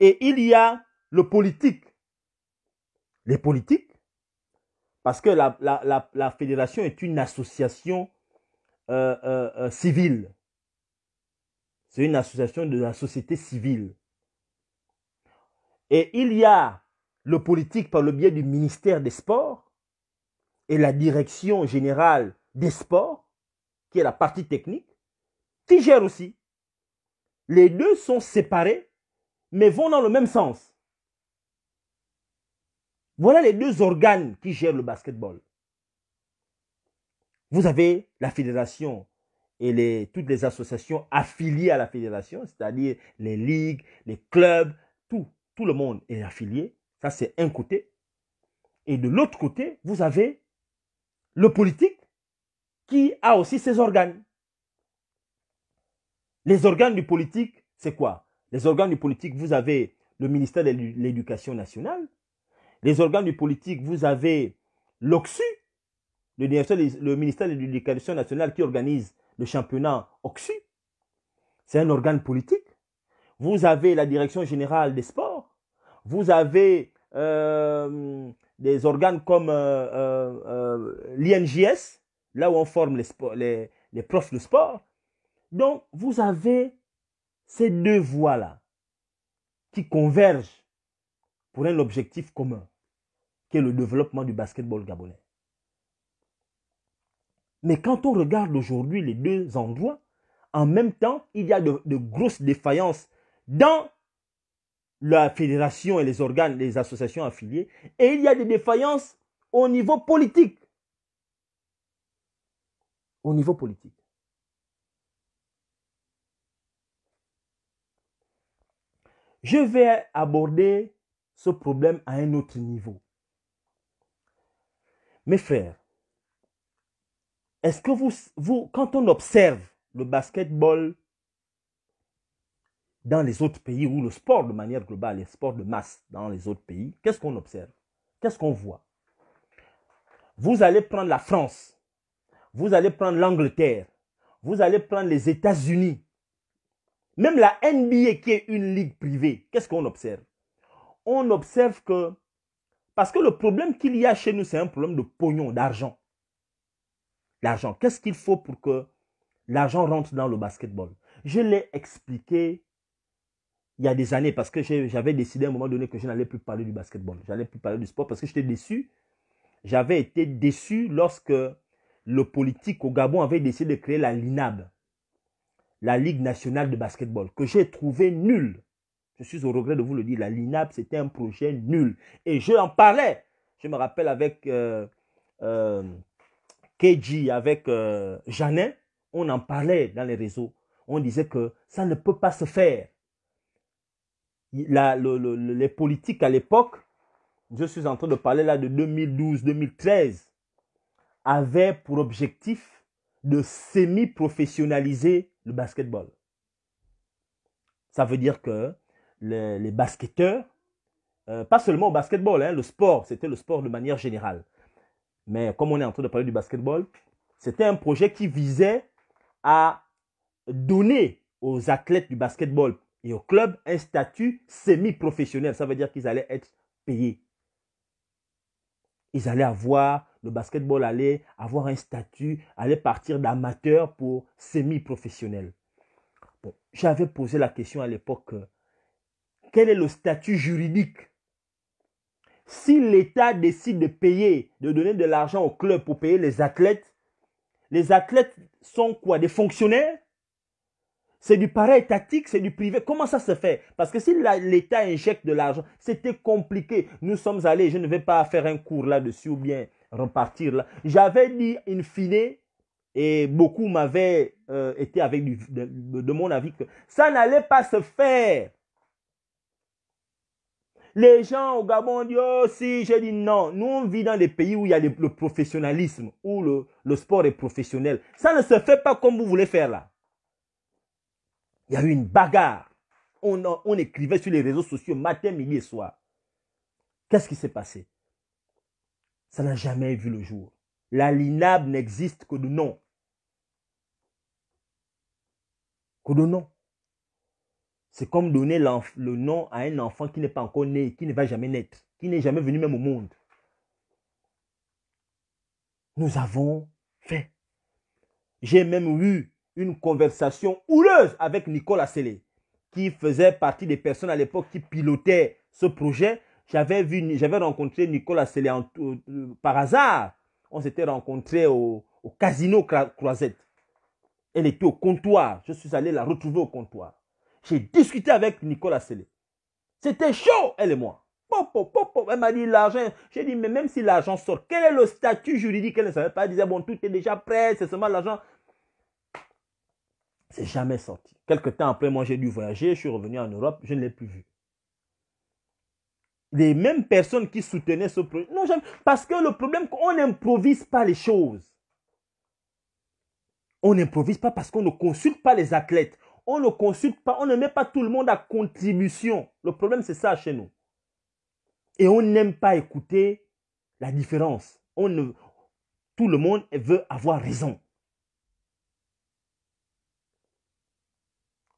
et il y a le politique. Les politiques, parce que la, fédération est une association euh, euh, euh, civile c'est une association de la société civile. Et il y a le politique par le biais du ministère des Sports et la direction générale des Sports, qui est la partie technique, qui gère aussi. Les deux sont séparés, mais vont dans le même sens. Voilà les deux organes qui gèrent le basketball. Vous avez la Fédération et les, toutes les associations affiliées à la fédération, c'est-à-dire les ligues, les clubs, tout, tout le monde est affilié. Ça, c'est un côté. Et de l'autre côté, vous avez le politique qui a aussi ses organes. Les organes du politique, c'est quoi Les organes du politique, vous avez le ministère de l'Éducation nationale. Les organes du politique, vous avez l'OXU, le ministère, de l'Éducation nationale qui organise le championnat OXU. C'est un organe politique. Vous avez la direction générale des sports. Vous avez euh, des organes comme euh, euh, l'INJS, là où on forme les, profs de sport. Donc, vous avez ces deux voies-là qui convergent pour un objectif commun, qui est le développement du basketball gabonais. Mais quand on regarde aujourd'hui les deux endroits, en même temps, il y a de, grosses défaillances dans la fédération et les organes, les associations affiliées, et il y a des défaillances au niveau politique. Au niveau politique. Je vais aborder ce problème à un autre niveau. Mes frères, est-ce que vous, quand on observe le basketball dans les autres pays ou le sport de manière globale, les sports de masse dans les autres pays, qu'est-ce qu'on observe Qu'est-ce qu'on voit Vous allez prendre la France, vous allez prendre l'Angleterre, vous allez prendre les États-Unis, même la NBA qui est une ligue privée, qu'est-ce qu'on observe On observe que, parce que le problème qu'il y a chez nous, c'est un problème de pognon, d'argent. L'argent, qu'est-ce qu'il faut pour que l'argent rentre dans le basketball Je l'ai expliqué il y a des années parce que j'avais décidé à un moment donné que je n'allais plus parler du basketball. je n'allais plus parler du sport parce que j'étais déçu. J'avais été déçu lorsque le politique au Gabon avait décidé de créer la LINAB, la Ligue nationale de basketball, que j'ai trouvé nulle. Je suis au regret de vous le dire, la LINAB, c'était un projet nul. Et je en parlais. Je me rappelle avec euh, euh, avec euh, Janet, on en parlait dans les réseaux. On disait que ça ne peut pas se faire. les politiques à l'époque, je suis en train de parler là de 2012-2013, avaient pour objectif de semi-professionnaliser le basketball. Ça veut dire que les, basketteurs, euh, pas seulement au basketball, hein, le sport, c'était le sport de manière générale. Mais comme on est en train de parler du basketball, c'était un projet qui visait à donner aux athlètes du basketball et au club un statut semi-professionnel. Ça veut dire qu'ils allaient être payés. Ils allaient avoir, le basketball allait avoir un statut, allait partir d'amateur pour semi-professionnel. Bon, J'avais posé la question à l'époque, euh, quel est le statut juridique si l'État décide de payer, de donner de l'argent au club pour payer les athlètes, les athlètes sont quoi Des fonctionnaires C'est du pareil étatique, c'est du privé. Comment ça se fait Parce que si l'État injecte de l'argent, c'était compliqué. Nous sommes allés, je ne vais pas faire un cours là-dessus ou bien repartir là. J'avais dit in fine, et beaucoup m'avaient euh, été avec de mon avis, que ça n'allait pas se faire. Les gens au Gabon disent dit, oh si, j'ai dit non. Nous, on vit dans des pays où il y a le, professionnalisme, où le, sport est professionnel. Ça ne se fait pas comme vous voulez faire là. Il y a eu une bagarre. On, on écrivait sur les réseaux sociaux matin, midi et soir. Qu'est-ce qui s'est passé Ça n'a jamais vu le jour. La linabe n'existe que de nom. Que de nom. C'est comme donner le nom à un enfant qui n'est pas encore né, qui ne va jamais naître, qui n'est jamais venu même au monde. Nous avons fait. J'ai même eu une conversation houleuse avec Nicolas Sélé, qui faisait partie des personnes à l'époque qui pilotaient ce projet. J'avais vu, j'avais rencontré Nicolas Sélé euh, par hasard. On s'était rencontrés au casino Croisette. Elle était au comptoir. Je suis allé la retrouver au comptoir. J'ai discuté avec Nicolas Sélé. C'était chaud, elle et moi. Elle m'a dit l'argent. J'ai dit, mais même si l'argent sort, quel est le statut juridique Elle ne savait pas. Elle disait, bon, tout est déjà prêt, c'est seulement l'argent. C'est jamais sorti. Quelque temps après, moi, j'ai dû voyager, je suis revenu en Europe, je ne l'ai plus vu. Les mêmes personnes qui soutenaient ce projet. Non, Parce que le problème, on n'improvise pas les choses. On n'improvise pas parce qu'on ne consulte pas les athlètes on ne consulte pas, on ne met pas tout le monde à contribution. Le problème, c'est ça chez nous. Et on n'aime pas écouter la différence. On ne, tout le monde veut avoir raison.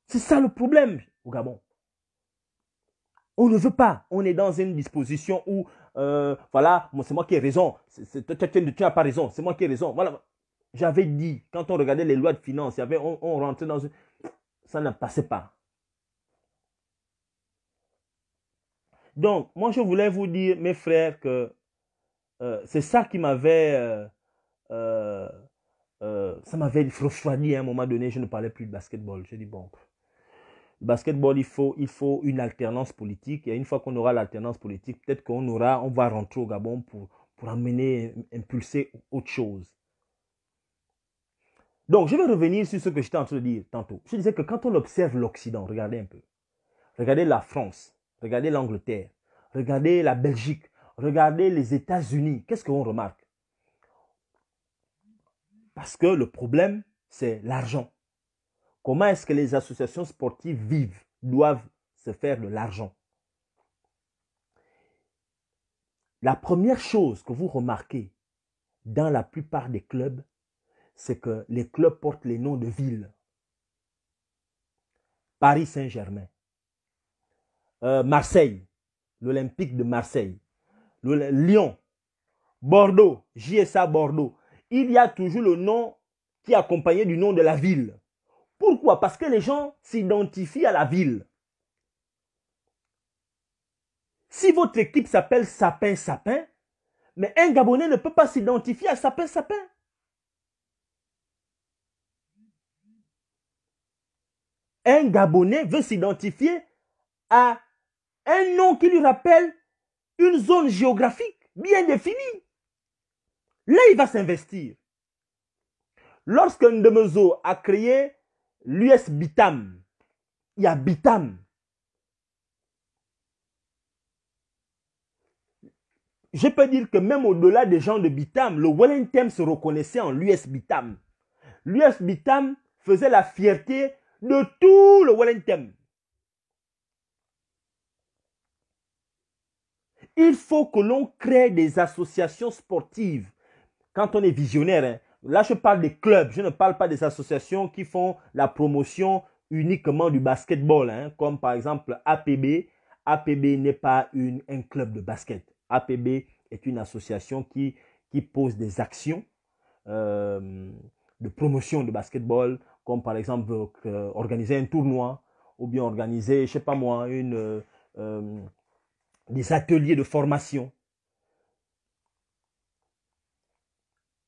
C'est ça le problème au Gabon. On ne veut pas. On est dans une disposition où, euh, voilà, c'est moi qui ai raison. tu n'as pas raison. C'est moi qui ai raison. Voilà. J'avais dit, quand on regardait les lois de finances, y avait, on, on rentrait dans une ça ne passait pas. Donc, moi, je voulais vous dire, mes frères, que euh, c'est ça qui m'avait... Euh, euh, ça m'avait refroidi à un moment donné, je ne parlais plus de basketball. J'ai dis, bon, le basketball, il faut, il faut une alternance politique. Et une fois qu'on aura l'alternance politique, peut-être qu'on aura, on va rentrer au Gabon pour, pour amener, impulser autre chose. Donc, je vais revenir sur ce que j'étais en train de dire tantôt. Je disais que quand on observe l'Occident, regardez un peu. Regardez la France, regardez l'Angleterre, regardez la Belgique, regardez les États-Unis. Qu'est-ce qu'on remarque Parce que le problème, c'est l'argent. Comment est-ce que les associations sportives vivent, doivent se faire de l'argent La première chose que vous remarquez dans la plupart des clubs, c'est que les clubs portent les noms de villes. Paris Saint-Germain, euh, Marseille, l'Olympique de Marseille, Lyon, Bordeaux, JSA Bordeaux. Il y a toujours le nom qui est accompagné du nom de la ville. Pourquoi Parce que les gens s'identifient à la ville. Si votre équipe s'appelle Sapin Sapin, mais un Gabonais ne peut pas s'identifier à Sapin Sapin. un Gabonais veut s'identifier à un nom qui lui rappelle une zone géographique bien définie. Là, il va s'investir. Lorsque Ndemezo a créé l'US Bitam, il y a Bitam. Je peux dire que même au-delà des gens de Bitam, le Wellington se reconnaissait en l'US Bitam. L'US Bitam faisait la fierté de tout le Wellington. Il faut que l'on crée des associations sportives. Quand on est visionnaire, hein, là je parle des clubs, je ne parle pas des associations qui font la promotion uniquement du basketball, hein, comme par exemple APB. APB n'est pas une, un club de basket. APB est une association qui, pose des actions euh, de promotion de basketball comme par exemple organiser un tournoi ou bien organiser, je sais pas moi, une, euh, euh, des ateliers de formation.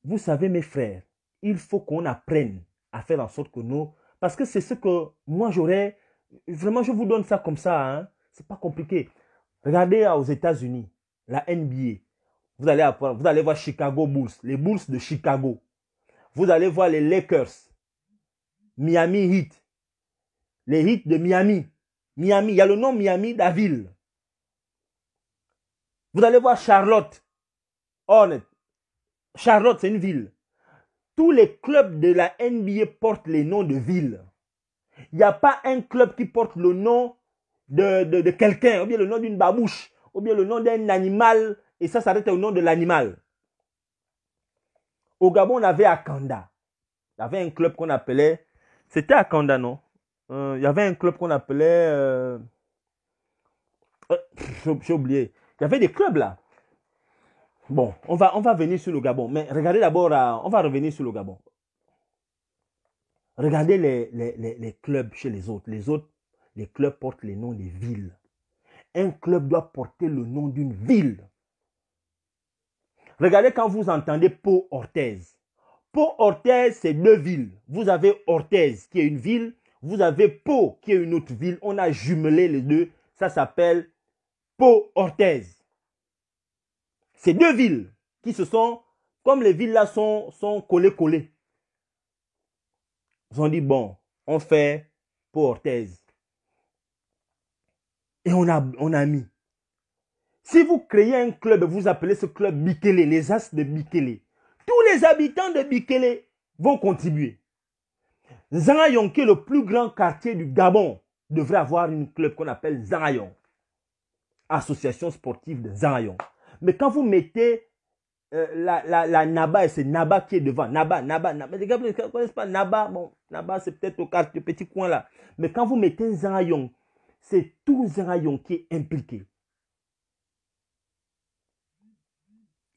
Vous savez, mes frères, il faut qu'on apprenne à faire en sorte que nous, parce que c'est ce que moi j'aurais, vraiment je vous donne ça comme ça, hein? c'est pas compliqué. Regardez ah, aux États-Unis, la NBA. Vous allez, vous allez voir Chicago Bulls, les Bulls de Chicago. Vous allez voir les Lakers, Miami Heat. Les Heat de Miami. Miami, il y a le nom Miami, la ville. Vous allez voir Charlotte. honnête. Oh, Charlotte, c'est une ville. Tous les clubs de la NBA portent les noms de villes. Il n'y a pas un club qui porte le nom de, quelqu'un, ou bien le nom d'une babouche, ou bien le nom d'un animal, et ça s'arrête au nom de l'animal. Au Gabon, on avait Akanda. Il y avait un club qu'on appelait c'était à non? Euh, il y avait un club qu'on appelait. Euh, euh, j'ai oublié. Il y avait des clubs là. Bon, on va, on va venir sur le Gabon. Mais regardez d'abord, on va revenir sur le Gabon. Regardez les, les, clubs chez les autres. Les autres, les clubs portent les noms des villes. Un club doit porter le nom d'une ville. Regardez quand vous entendez Pau Orthez. Pau Orthez, c'est deux villes. Vous avez Orthez, qui est une ville. Vous avez Pau, qui est une autre ville. On a jumelé les deux. Ça s'appelle Pau Orthez. C'est deux villes qui se sont, comme les villes là sont, sont collées, collées. Ils ont dit, bon, on fait Pau Et on a, on a mis. Si vous créez un club, vous appelez ce club Bikele, les As de Bikele les habitants de Bikele vont contribuer. Zangayon, qui est le plus grand quartier du Gabon, devrait avoir une club qu'on appelle Zangayon. Association sportive de Zangayon. Mais quand vous mettez euh, la, la, Naba, et c'est Naba qui est devant. Naba, Naba, Naba. Les gars, pas Naba. Bon, Naba, c'est peut-être au quartier, petit coin là. Mais quand vous mettez Zangayon, c'est tout Zangayon qui est impliqué.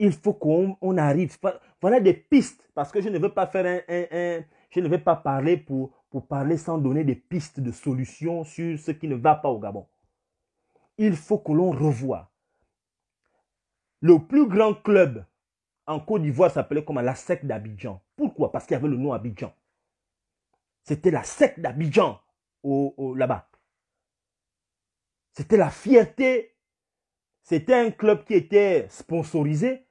il faut qu'on arrive. Voilà des pistes, parce que je ne veux pas faire un, je ne veux pas parler pour, pour parler sans donner des pistes de solutions sur ce qui ne va pas au Gabon. Il faut que l'on revoie. Le plus grand club en Côte d'Ivoire s'appelait comme la SEC d'Abidjan. Pourquoi Parce qu'il y avait le nom Abidjan. C'était la SEC d'Abidjan au, au, là-bas. C'était la fierté. C'était un club qui était sponsorisé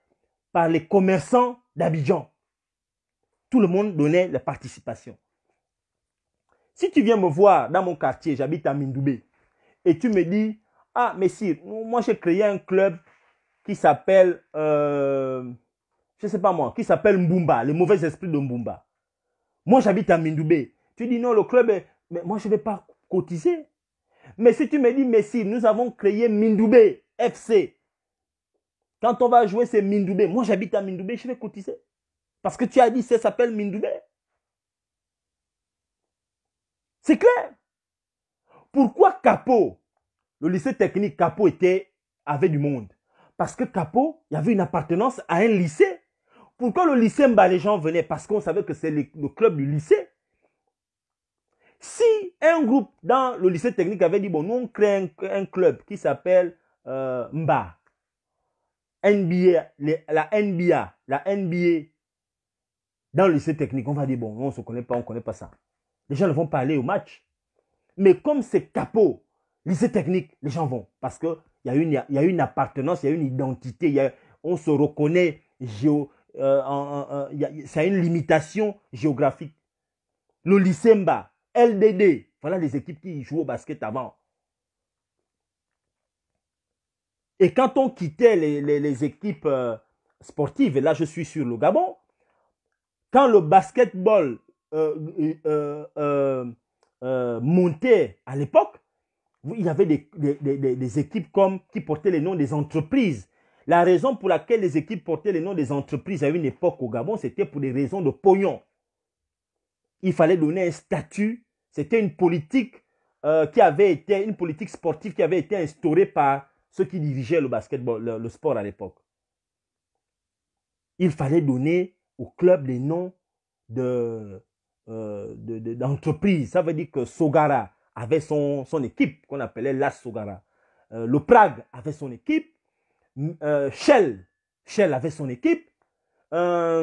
par les commerçants d'Abidjan. Tout le monde donnait la participation. Si tu viens me voir dans mon quartier, j'habite à Mindoubé, et tu me dis, ah, messire, moi j'ai créé un club qui s'appelle, euh, je ne sais pas moi, qui s'appelle Mboumba, le mauvais esprit de Mboumba. Moi j'habite à Mindoubé. Tu dis, non, le club mais moi je ne vais pas cotiser. Mais si tu me dis, messire, nous avons créé Mindoubé FC, quand on va jouer, c'est Mindoubé. Moi, j'habite à Mindoubé, je vais cotiser. Parce que tu as dit, ça s'appelle Mindoubé. C'est clair. Pourquoi Capo, le lycée technique Capo était, avait du monde Parce que Capo, il y avait une appartenance à un lycée. Pourquoi le lycée Mba, les gens venaient Parce qu'on savait que c'est le club du lycée. Si un groupe dans le lycée technique avait dit, bon, nous on crée un, club qui s'appelle euh, Mba, NBA, la NBA, la NBA, dans le lycée technique, on va dire, bon, on ne se connaît pas, on ne connaît pas ça. Les gens ne vont pas aller au match. Mais comme c'est capot, lycée technique, les gens vont. Parce qu'il y, a une, y a une appartenance, il y a une identité, on se reconnaît, géo, une limitation géographique. Le lycée Mba, LDD, voilà les équipes qui jouent au basket avant. Et quand on quittait les, équipes euh, sportives, et là je suis sur le Gabon, quand le basketball euh, euh, montait à l'époque, il y avait des, équipes comme, qui portaient les noms des entreprises. La raison pour laquelle les équipes portaient les noms des entreprises à une époque au Gabon, c'était pour des raisons de pognon. Il fallait donner un statut. C'était une politique qui avait été, une politique sportive qui avait été instaurée par ceux qui dirigeaient le basketball, le, sport à l'époque. Il fallait donner au club les noms de, euh, Ça veut dire que Sogara avait son, son équipe qu'on appelait la Sogara. Euh, le Prague avait son équipe. Euh, Shell, Shell avait son équipe. la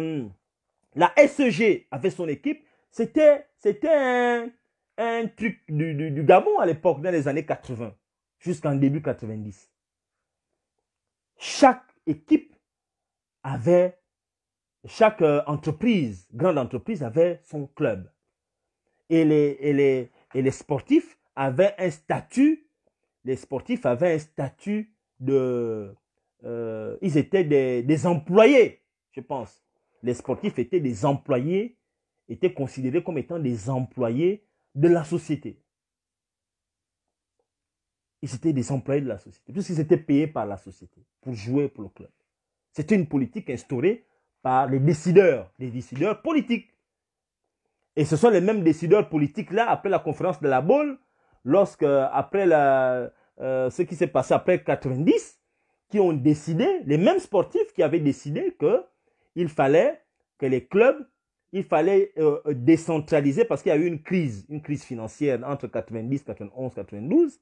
SEG avait son équipe. C'était, c'était un, truc du Gabon à l'époque, dans les années 80, jusqu'en début 90. Chaque équipe avait, chaque euh, entreprise, grande entreprise avait son club. Et les, sportifs avaient un statut, les sportifs avaient un statut de... Euh, ils étaient des employés, je pense. Les sportifs étaient des employés, étaient considérés comme étant des employés de la société. Ils étaient des employés de la société, puisqu'ils étaient payés par la société pour jouer pour le club. C'était une politique instaurée par les décideurs, les décideurs politiques. Et ce sont les mêmes décideurs politiques-là, après la conférence de la Baule, lorsque, après la, euh, ce qui s'est passé après 90, qui ont décidé, les mêmes sportifs qui avaient décidé que il fallait que les clubs, il fallait euh, décentraliser parce qu'il y a eu une crise, une crise financière entre 90, 91, 92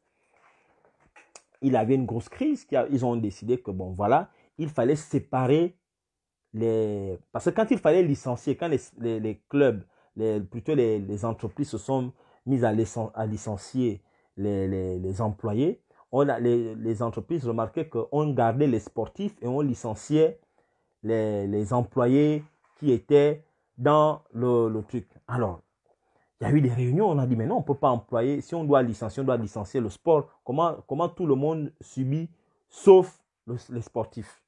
il avait une grosse crise. Ils ont décidé que, bon, voilà, il fallait séparer les... Parce que quand il fallait licencier, quand les, clubs, les, plutôt les, entreprises se sont mises à, à licencier les, employés, on a, les, entreprises remarquaient on gardait les sportifs et on licenciait les, employés qui étaient dans le, le truc. Alors, il y a eu des réunions, on a dit, mais non, on ne peut pas employer, si on doit licencier, on doit licencier le sport. Comment, comment tout le monde subit, sauf les sportifs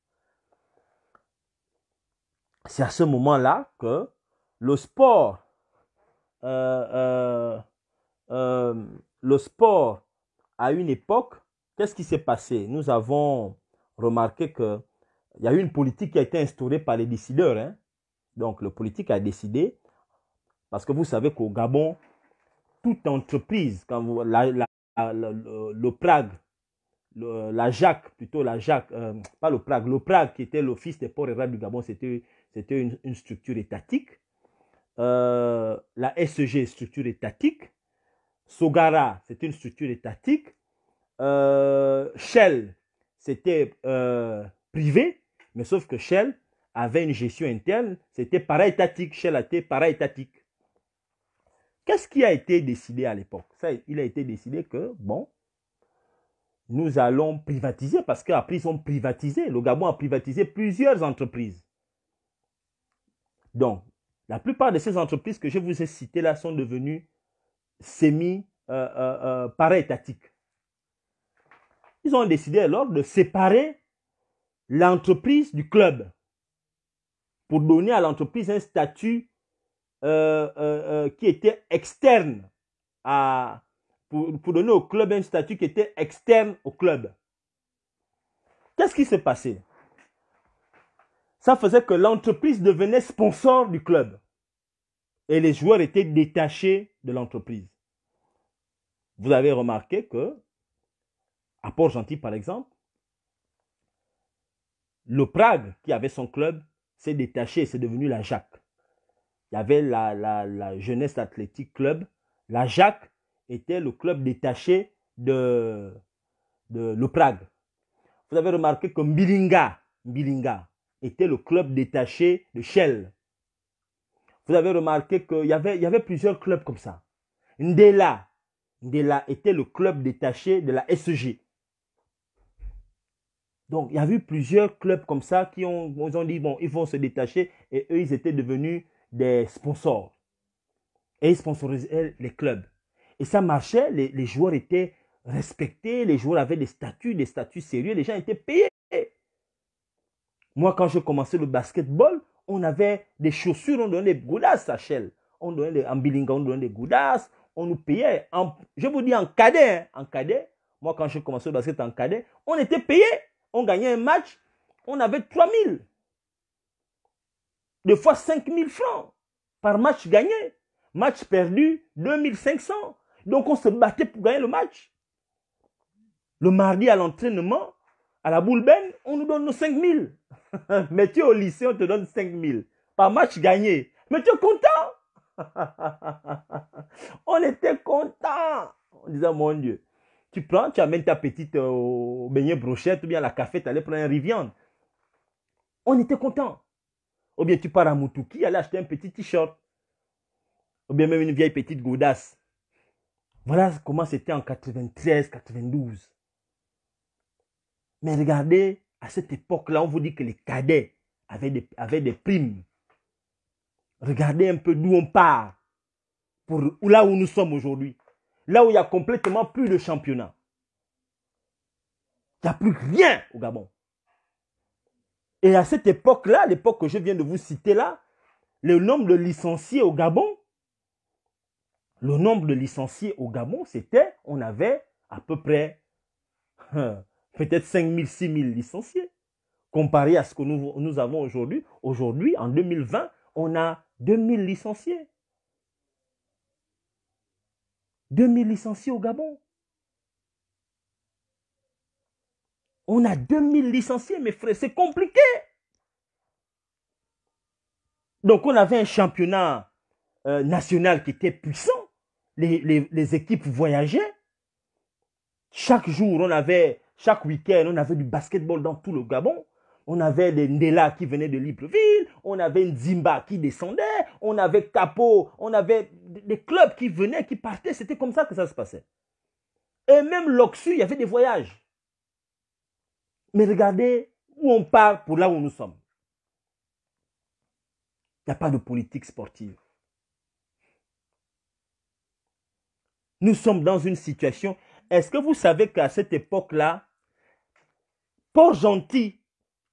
C'est à ce moment-là que le sport, euh, euh, euh, le sport, à une époque, qu'est-ce qui s'est passé Nous avons remarqué qu'il y a eu une politique qui a été instaurée par les décideurs. Hein. Donc, le politique a décidé parce que vous savez qu'au Gabon, toute entreprise, quand vous, le, Prague, la Jacques, plutôt la Jacques, euh, pas le Prague, le Prague qui était l'Office des ports et du Gabon, c'était une, une, structure étatique. Euh, la SEG, structure étatique. Sogara, c'était une structure étatique. Euh, Shell, c'était privé, mais sauf que Shell avait une gestion interne, c'était para-étatique. Shell était para-étatique. Qu'est-ce qui a été décidé à l'époque Il a été décidé que, bon, nous allons privatiser, parce qu'après ils ont privatisé, le Gabon a privatisé plusieurs entreprises. Donc, la plupart de ces entreprises que je vous ai citées là sont devenues semi euh, euh, euh Ils ont décidé alors de séparer l'entreprise du club pour donner à l'entreprise un statut euh, euh, euh, qui était externe à, pour, donner au club un statut qui était externe au club. Qu'est-ce qui s'est passé Ça faisait que l'entreprise devenait sponsor du club et les joueurs étaient détachés de l'entreprise. Vous avez remarqué que, à Port-Gentil par exemple, le Prague, qui avait son club, s'est détaché et c'est devenu la Jacques il y avait la, Jeunesse Athlétique Club. La Jacques était le club détaché de, de le Prague. Vous avez remarqué que Mbilinga, était le club détaché de Shell. Vous avez remarqué qu'il y avait, y avait plusieurs clubs comme ça. Ndela, Ndela était le club détaché de la SG. Donc, il y a eu plusieurs clubs comme ça qui ont, ont dit, bon, ils vont se détacher et eux, ils étaient devenus des sponsors. Et ils sponsorisaient les clubs. Et ça marchait, les, les joueurs étaient respectés, les joueurs avaient des statuts, des statuts sérieux, les gens étaient payés. Moi, quand je commençais le basketball, on avait des chaussures, on donnait des goudasses à Shell. On donnait des, en bilingue, on donnait des goudasses, on nous payait. En, je vous dis en cadet, hein, en cadet. Moi, quand je commençais le basket en cadet, on était payé. On gagnait un match, on avait 3000. Deux fois 5000 francs par match gagné, match perdu 2500. Donc on se battait pour gagner le match. Le mardi à l'entraînement, à la boule ben, on nous donne nos 5000. Mais tu es au lycée, on te donne 5000 par match gagné. Mais tu es content On était content. On disait mon Dieu, tu prends, tu amènes ta petite euh, beignet brochette ou bien à la café, tu allais prendre un riviande. On était content. Ou bien tu pars à Moutouki, aller acheter un petit t-shirt. Ou bien même une vieille petite goudasse. Voilà comment c'était en 93, 92. Mais regardez, à cette époque-là, on vous dit que les cadets avaient des, avaient des primes. Regardez un peu d'où on part. Pour là où nous sommes aujourd'hui. Là où il n'y a complètement plus de championnat. Il n'y a plus rien au Gabon. Et à cette époque-là, l'époque que je viens de vous citer là, le nombre de licenciés au Gabon, le nombre de licenciés au Gabon, c'était, on avait à peu près peut-être 5 000, 6 000 licenciés. Comparé à ce que nous, nous avons aujourd'hui, aujourd'hui, en 2020, on a 2 000 licenciés. 2 000 licenciés au Gabon. On a 2000 licenciés, mes frères, c'est compliqué. Donc on avait un championnat euh, national qui était puissant. Les, équipes voyageaient. Chaque jour, on avait, chaque week-end, on avait du basketball dans tout le Gabon. On avait des Ndela qui venaient de Libreville, on avait Zimba qui descendait, on avait Capo, on avait des clubs qui venaient, qui partaient. C'était comme ça que ça se passait. Et même l'Oxu, il y avait des voyages. Mais regardez où on part pour là où nous sommes. Il n'y a pas de politique sportive. Nous sommes dans une situation. Est-ce que vous savez qu'à cette époque-là, Port Gentil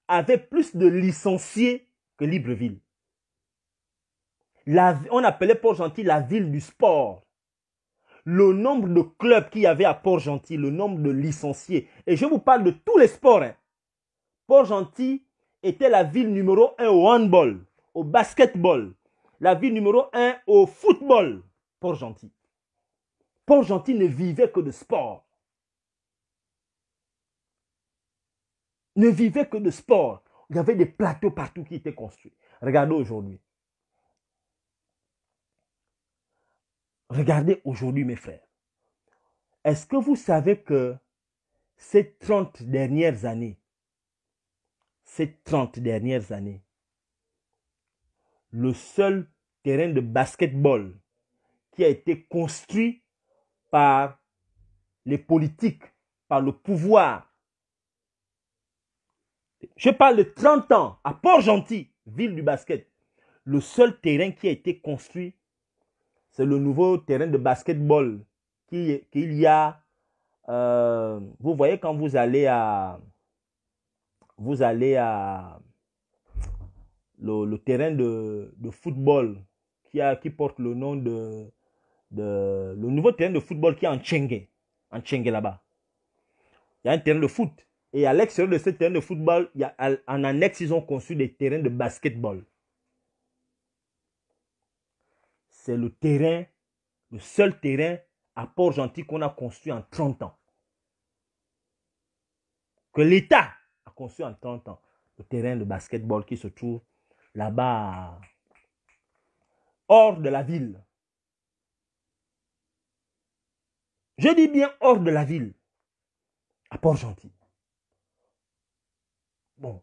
avait plus de licenciés que Libreville? on appelait Port Gentil la ville du sport le nombre de clubs qu'il y avait à Port-Gentil, le nombre de licenciés. Et je vous parle de tous les sports. Hein. Port-Gentil était la ville numéro un au handball, au basketball, la ville numéro un au football. Port-Gentil. Port-Gentil ne vivait que de sport. Ne vivait que de sport. Il y avait des plateaux partout qui étaient construits. Regardez aujourd'hui. Regardez aujourd'hui, mes frères. Est-ce que vous savez que ces 30 dernières années, ces 30 dernières années, le seul terrain de basketball qui a été construit par les politiques, par le pouvoir. Je parle de 30 ans à Port-Gentil, ville du basket. Le seul terrain qui a été construit c'est le nouveau terrain de basketball qu'il y a. Euh, vous voyez quand vous allez à... Vous allez à... Le, terrain de, football qui, a, qui porte le nom de, Le nouveau terrain de football qui est en Tchenge. En Tchengué, là-bas. Il y a un terrain de foot. Et à l'extérieur de ce terrain de football, il y a, en annexe, ils ont conçu des terrains de basketball. c'est le terrain, le seul terrain à Port-Gentil qu'on a construit en 30 ans. Que l'État a construit en 30 ans. Le terrain de basketball qui se trouve là-bas, hors de la ville. Je dis bien hors de la ville, à Port-Gentil. Bon.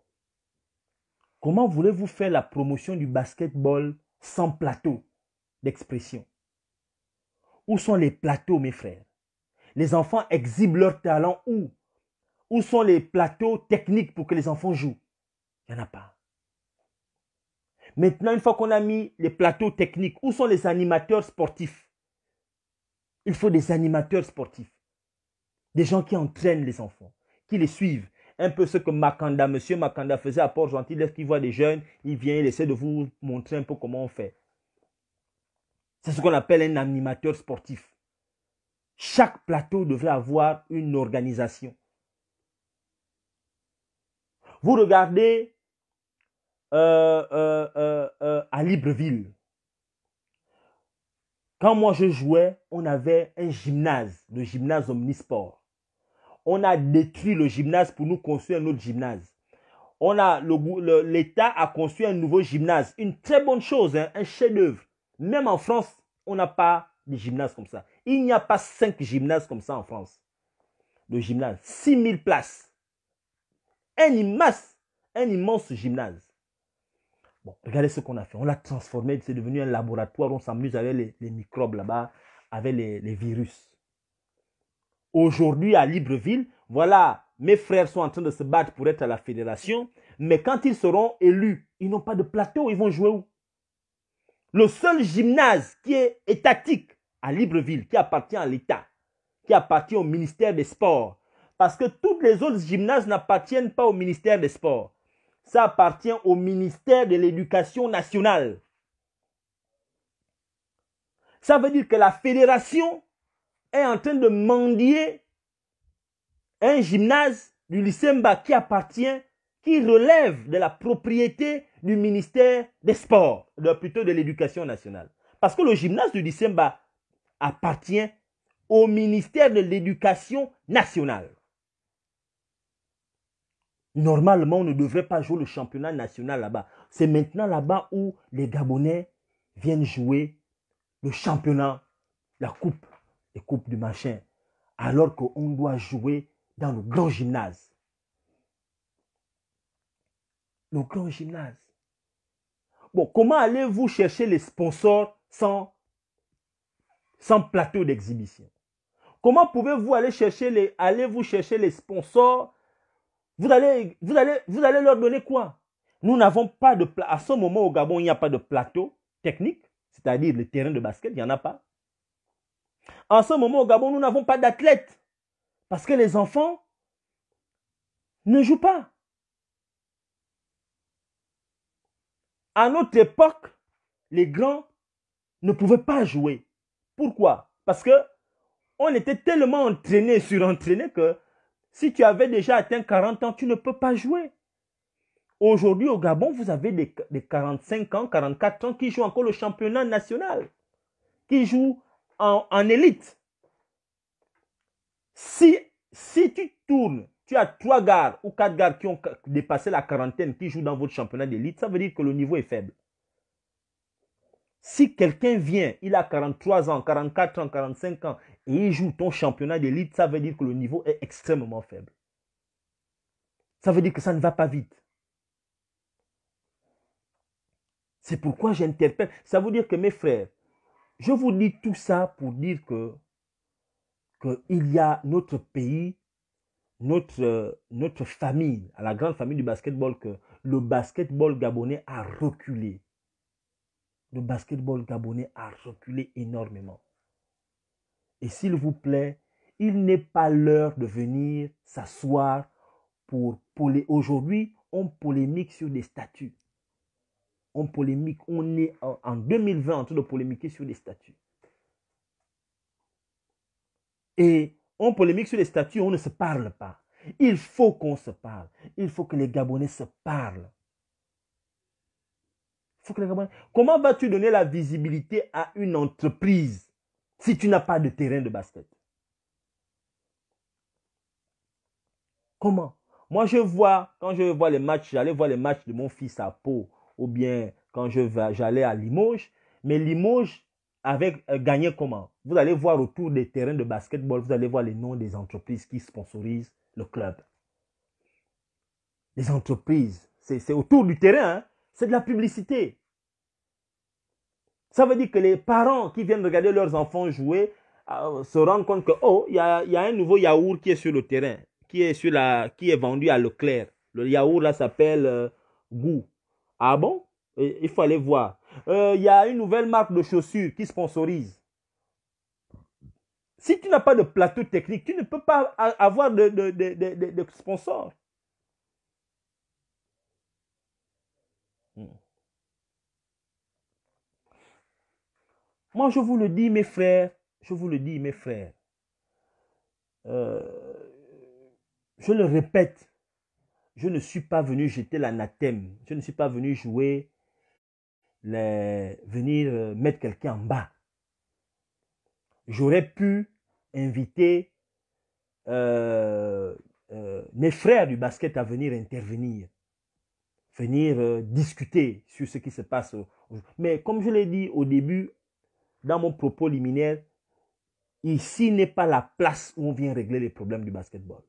Comment voulez-vous faire la promotion du basketball sans plateau d'expression Où sont les plateaux, mes frères Les enfants exhibent leurs talents où Où sont les plateaux techniques pour que les enfants jouent Il n'y en a pas. Maintenant, une fois qu'on a mis les plateaux techniques, où sont les animateurs sportifs Il faut des animateurs sportifs. Des gens qui entraînent les enfants, qui les suivent. Un peu ce que Makanda, monsieur Makanda faisait à Port-Gentil, lorsqu'il voit des jeunes, il vient, il essaie de vous montrer un peu comment on fait. C'est ce qu'on appelle un animateur sportif. Chaque plateau devrait avoir une organisation. Vous regardez euh, euh, euh, à Libreville. Quand moi je jouais, on avait un gymnase, le gymnase Omnisport. On a détruit le gymnase pour nous construire un autre gymnase. On a l'État a construit un nouveau gymnase, une très bonne chose, hein, un chef-d'œuvre. Même en France, on n'a pas de gymnase comme ça. Il n'y a pas cinq gymnases comme ça en France. Le gymnase, 6000 places. Un immense, un immense gymnase. Bon, regardez ce qu'on a fait. On l'a transformé, c'est devenu un laboratoire. On s'amuse avec les, microbes là-bas, avec les virus. Aujourd'hui, à Libreville, voilà, mes frères sont en train de se battre pour être à la fédération. Mais quand ils seront élus, ils n'ont pas de plateau. Ils vont jouer où le seul gymnase qui est étatique à Libreville, qui appartient à l'État, qui appartient au ministère des Sports, parce que toutes les autres gymnases n'appartiennent pas au ministère des Sports. Ça appartient au ministère de l'Éducation nationale. Ça veut dire que la fédération est en train de mendier un gymnase du lycée Mba qui appartient qui relève de la propriété du ministère des Sports, plutôt de l'Éducation nationale. Parce que le gymnase de Dissemba appartient au ministère de l'Éducation nationale. Normalement, on ne devrait pas jouer le championnat national là-bas. C'est maintenant là-bas où les Gabonais viennent jouer le championnat, la coupe, les coupes du machin. Alors qu'on doit jouer dans le grand gymnase le grand gymnase. Bon, comment allez-vous chercher les sponsors sans, sans plateau d'exhibition Comment pouvez-vous aller chercher les, allez vous chercher les sponsors vous allez, vous, allez, vous allez leur donner quoi Nous n'avons pas de À ce moment au Gabon, il n'y a pas de plateau technique, c'est-à-dire le terrain de basket, il n'y en a pas. En ce moment au Gabon, nous n'avons pas d'athlètes parce que les enfants ne jouent pas. À notre époque, les grands ne pouvaient pas jouer. Pourquoi Parce que on était tellement entraîné, surentraînés que si tu avais déjà atteint 40 ans, tu ne peux pas jouer. Aujourd'hui, au Gabon, vous avez des, 45 ans, 44 ans qui jouent encore le championnat national, qui jouent en, en élite. Si, si tu tournes tu as trois gars ou quatre gars qui ont dépassé la quarantaine, qui jouent dans votre championnat d'élite, ça veut dire que le niveau est faible. Si quelqu'un vient, il a 43 ans, 44 ans, 45 ans, et il joue ton championnat d'élite, ça veut dire que le niveau est extrêmement faible. Ça veut dire que ça ne va pas vite. C'est pourquoi j'interpelle. Ça veut dire que mes frères, je vous dis tout ça pour dire que, que il y a notre pays notre, euh, notre famille, à la grande famille du basketball, que le basketball gabonais a reculé. Le basketball gabonais a reculé énormément. Et s'il vous plaît, il n'est pas l'heure de venir s'asseoir pour polémiquer. Aujourd'hui, on polémique sur des statuts. On polémique, on est en, 2020 en train de polémiquer sur des statuts. Et on polémique sur les statuts, on ne se parle pas. Il faut qu'on se parle. Il faut que les Gabonais se parlent. Comment vas-tu donner la visibilité à une entreprise si tu n'as pas de terrain de basket Comment Moi, je vois, quand je vois les matchs, j'allais voir les matchs de mon fils à Pau, ou bien quand j'allais à Limoges, mais Limoges, avec euh, gagner comment Vous allez voir autour des terrains de basketball, vous allez voir les noms des entreprises qui sponsorisent le club. Les entreprises, c'est autour du terrain, hein. c'est de la publicité. Ça veut dire que les parents qui viennent regarder leurs enfants jouer euh, se rendent compte que, oh, il y a, un nouveau yaourt qui est sur le terrain, qui est, sur la, qui est vendu à Leclerc. Le yaourt là s'appelle euh, Goût. Ah bon il faut aller voir. Euh, il y a une nouvelle marque de chaussures qui sponsorise. Si tu n'as pas de plateau technique, tu ne peux pas avoir de, sponsor. Hmm. Moi, je vous le dis, mes frères, je vous le dis, mes frères, euh, je le répète, je ne suis pas venu jeter l'anathème, je ne suis pas venu jouer les, venir euh, mettre quelqu'un en bas. J'aurais pu inviter euh, euh, mes frères du basket à venir intervenir, venir discuter sur ce qui se passe. Mais comme je l'ai dit au début, dans mon propos liminaire, ici n'est pas la place où on vient régler les problèmes du basketball.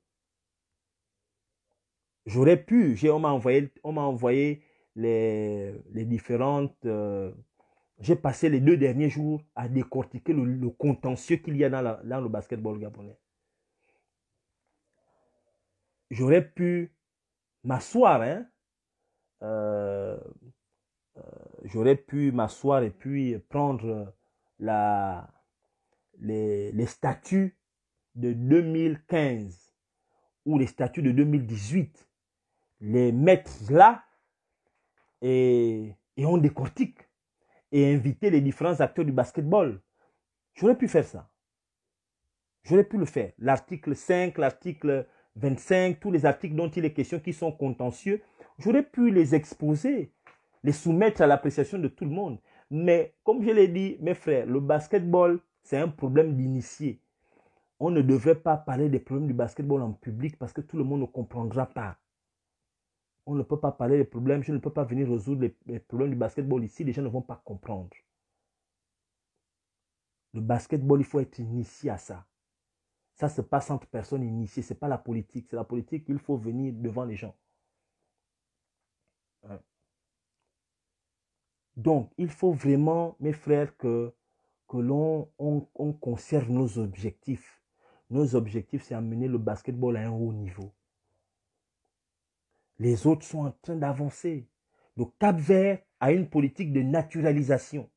J'aurais pu, on m'a envoyé les, les différentes... Euh, j'ai passé les deux derniers jours à décortiquer le, contentieux qu'il y a dans, le basketball gabonais. J'aurais pu m'asseoir, hein, euh, euh, j'aurais pu m'asseoir et puis prendre la, les, les statuts de 2015 ou les statuts de 2018, les mettre là et, on décortique et inviter les différents acteurs du basketball. J'aurais pu faire ça. J'aurais pu le faire. L'article 5, l'article 25, tous les articles dont il est question qui sont contentieux, j'aurais pu les exposer, les soumettre à l'appréciation de tout le monde. Mais comme je l'ai dit, mes frères, le basketball, c'est un problème d'initié. On ne devrait pas parler des problèmes du basketball en public parce que tout le monde ne comprendra pas. On ne peut pas parler des problèmes, je ne peux pas venir résoudre les, problèmes du basketball ici, les gens ne vont pas comprendre. Le basketball, il faut être initié à ça. Ça se passe entre personnes initiées, ce n'est pas la politique. C'est la politique, il faut venir devant les gens. Hein. Donc, il faut vraiment, mes frères, que, que l'on conserve nos objectifs. Nos objectifs, c'est amener le basketball à un haut niveau. Les autres sont en train d'avancer. Le Cap Vert a une politique de naturalisation.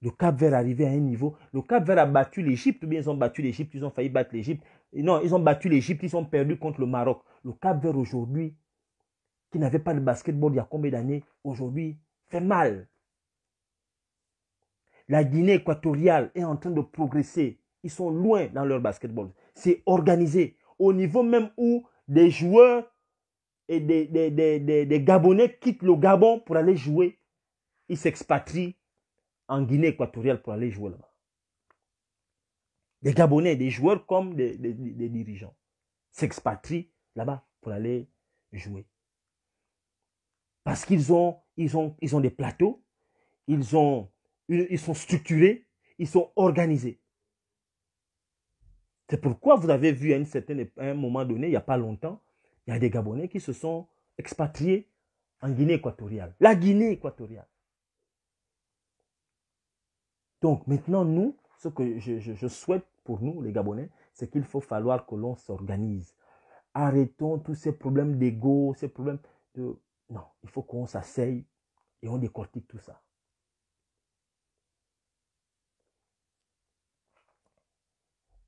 Le Cap Vert est arrivé à un niveau. Le Cap Vert a battu l'Égypte, bien ils ont battu l'Égypte, ils ont failli battre l'Égypte. Non, ils ont battu l'Égypte, ils ont perdu contre le Maroc. Le Cap Vert aujourd'hui, qui n'avait pas de basketball il y a combien d'années, aujourd'hui fait mal. La Guinée équatoriale est en train de progresser. Ils sont loin dans leur basketball. C'est organisé. Au niveau même où des joueurs et des, des, des, des, Gabonais quittent le Gabon pour aller jouer. Ils s'expatrient en Guinée équatoriale pour aller jouer là-bas. Des Gabonais, des joueurs comme des, dirigeants, s'expatrient là-bas pour aller jouer. Parce qu'ils ont, ils ont, ils ont des plateaux, ils, ont, ils sont structurés, ils sont organisés. C'est pourquoi vous avez vu à, à un moment donné, il n'y a pas longtemps, il y a des Gabonais qui se sont expatriés en Guinée équatoriale. La Guinée équatoriale. Donc maintenant, nous, ce que je, souhaite pour nous, les Gabonais, c'est qu'il faut falloir que l'on s'organise. Arrêtons tous ces problèmes d'ego, ces problèmes de... Non, il faut qu'on s'asseye et on décortique tout ça.